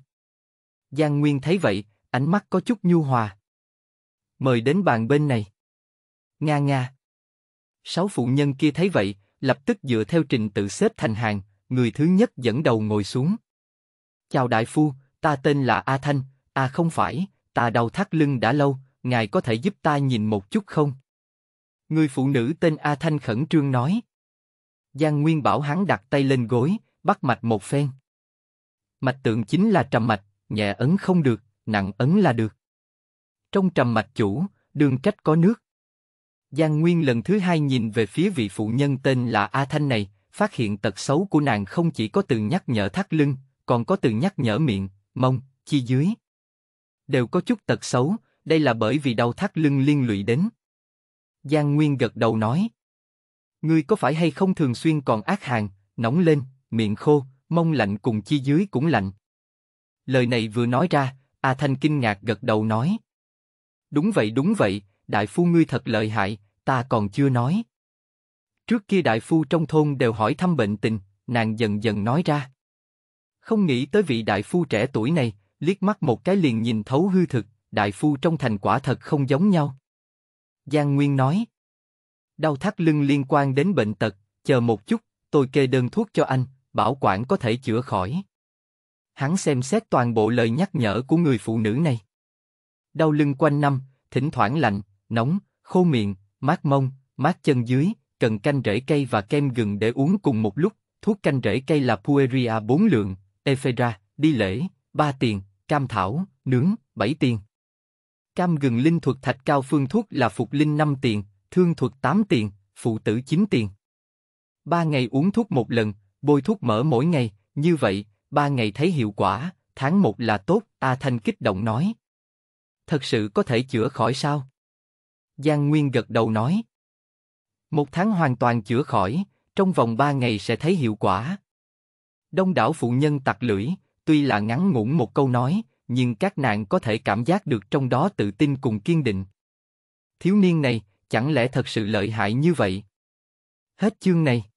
Giang Nguyên thấy vậy, ánh mắt có chút nhu hòa. Mời đến bàn bên này. Nga nga. Sáu phụ nhân kia thấy vậy, lập tức dựa theo trình tự xếp thành hàng, người thứ nhất dẫn đầu ngồi xuống. Chào đại phu, ta tên là A Thanh, a à không phải, ta đau thắt lưng đã lâu, ngài có thể giúp ta nhìn một chút không? Người phụ nữ tên A Thanh khẩn trương nói. Giang Nguyên bảo hắn đặt tay lên gối, bắt mạch một phen. Mạch tượng chính là trầm mạch, nhẹ ấn không được, nặng ấn là được. Trong trầm mạch chủ, đường trách có nước. Giang Nguyên lần thứ hai nhìn về phía vị phụ nhân tên là A Thanh này, phát hiện tật xấu của nàng không chỉ có từ nhắc nhở thắt lưng, còn có từ nhắc nhở miệng, mông, chi dưới. Đều có chút tật xấu, đây là bởi vì đau thắt lưng liên lụy đến. Giang Nguyên gật đầu nói, Ngươi có phải hay không thường xuyên còn ác hàng, nóng lên, miệng khô, mông lạnh cùng chi dưới cũng lạnh. Lời này vừa nói ra, A Thanh kinh ngạc gật đầu nói. Đúng vậy đúng vậy, đại phu ngươi thật lợi hại, ta còn chưa nói. Trước kia đại phu trong thôn đều hỏi thăm bệnh tình, nàng dần dần nói ra. Không nghĩ tới vị đại phu trẻ tuổi này, liếc mắt một cái liền nhìn thấu hư thực, đại phu trong thành quả thật không giống nhau. Giang Nguyên nói. Đau thắt lưng liên quan đến bệnh tật, chờ một chút, tôi kê đơn thuốc cho anh, bảo quản có thể chữa khỏi. Hắn xem xét toàn bộ lời nhắc nhở của người phụ nữ này. Đau lưng quanh năm, thỉnh thoảng lạnh, nóng, khô miệng, mát mông, mát chân dưới, cần canh rễ cây và kem gừng để uống cùng một lúc, thuốc canh rễ cây là Pueria 4 lượng, Ephedra, đi lễ, 3 tiền, cam thảo, nướng, 7 tiền. Cam gừng linh thuật thạch cao phương thuốc là phục linh 5 tiền, thương thuật 8 tiền, phụ tử 9 tiền. Ba ngày uống thuốc một lần, bôi thuốc mỡ mỗi ngày, như vậy, ba ngày thấy hiệu quả, tháng 1 là tốt, A à Thanh kích động nói. Thật sự có thể chữa khỏi sao? Giang Nguyên gật đầu nói. Một tháng hoàn toàn chữa khỏi, trong vòng ba ngày sẽ thấy hiệu quả. Đông đảo phụ nhân tặc lưỡi, tuy là ngắn ngủn một câu nói, nhưng các nàng có thể cảm giác được trong đó tự tin cùng kiên định. Thiếu niên này, Chẳng lẽ thật sự lợi hại như vậy? Hết chương này.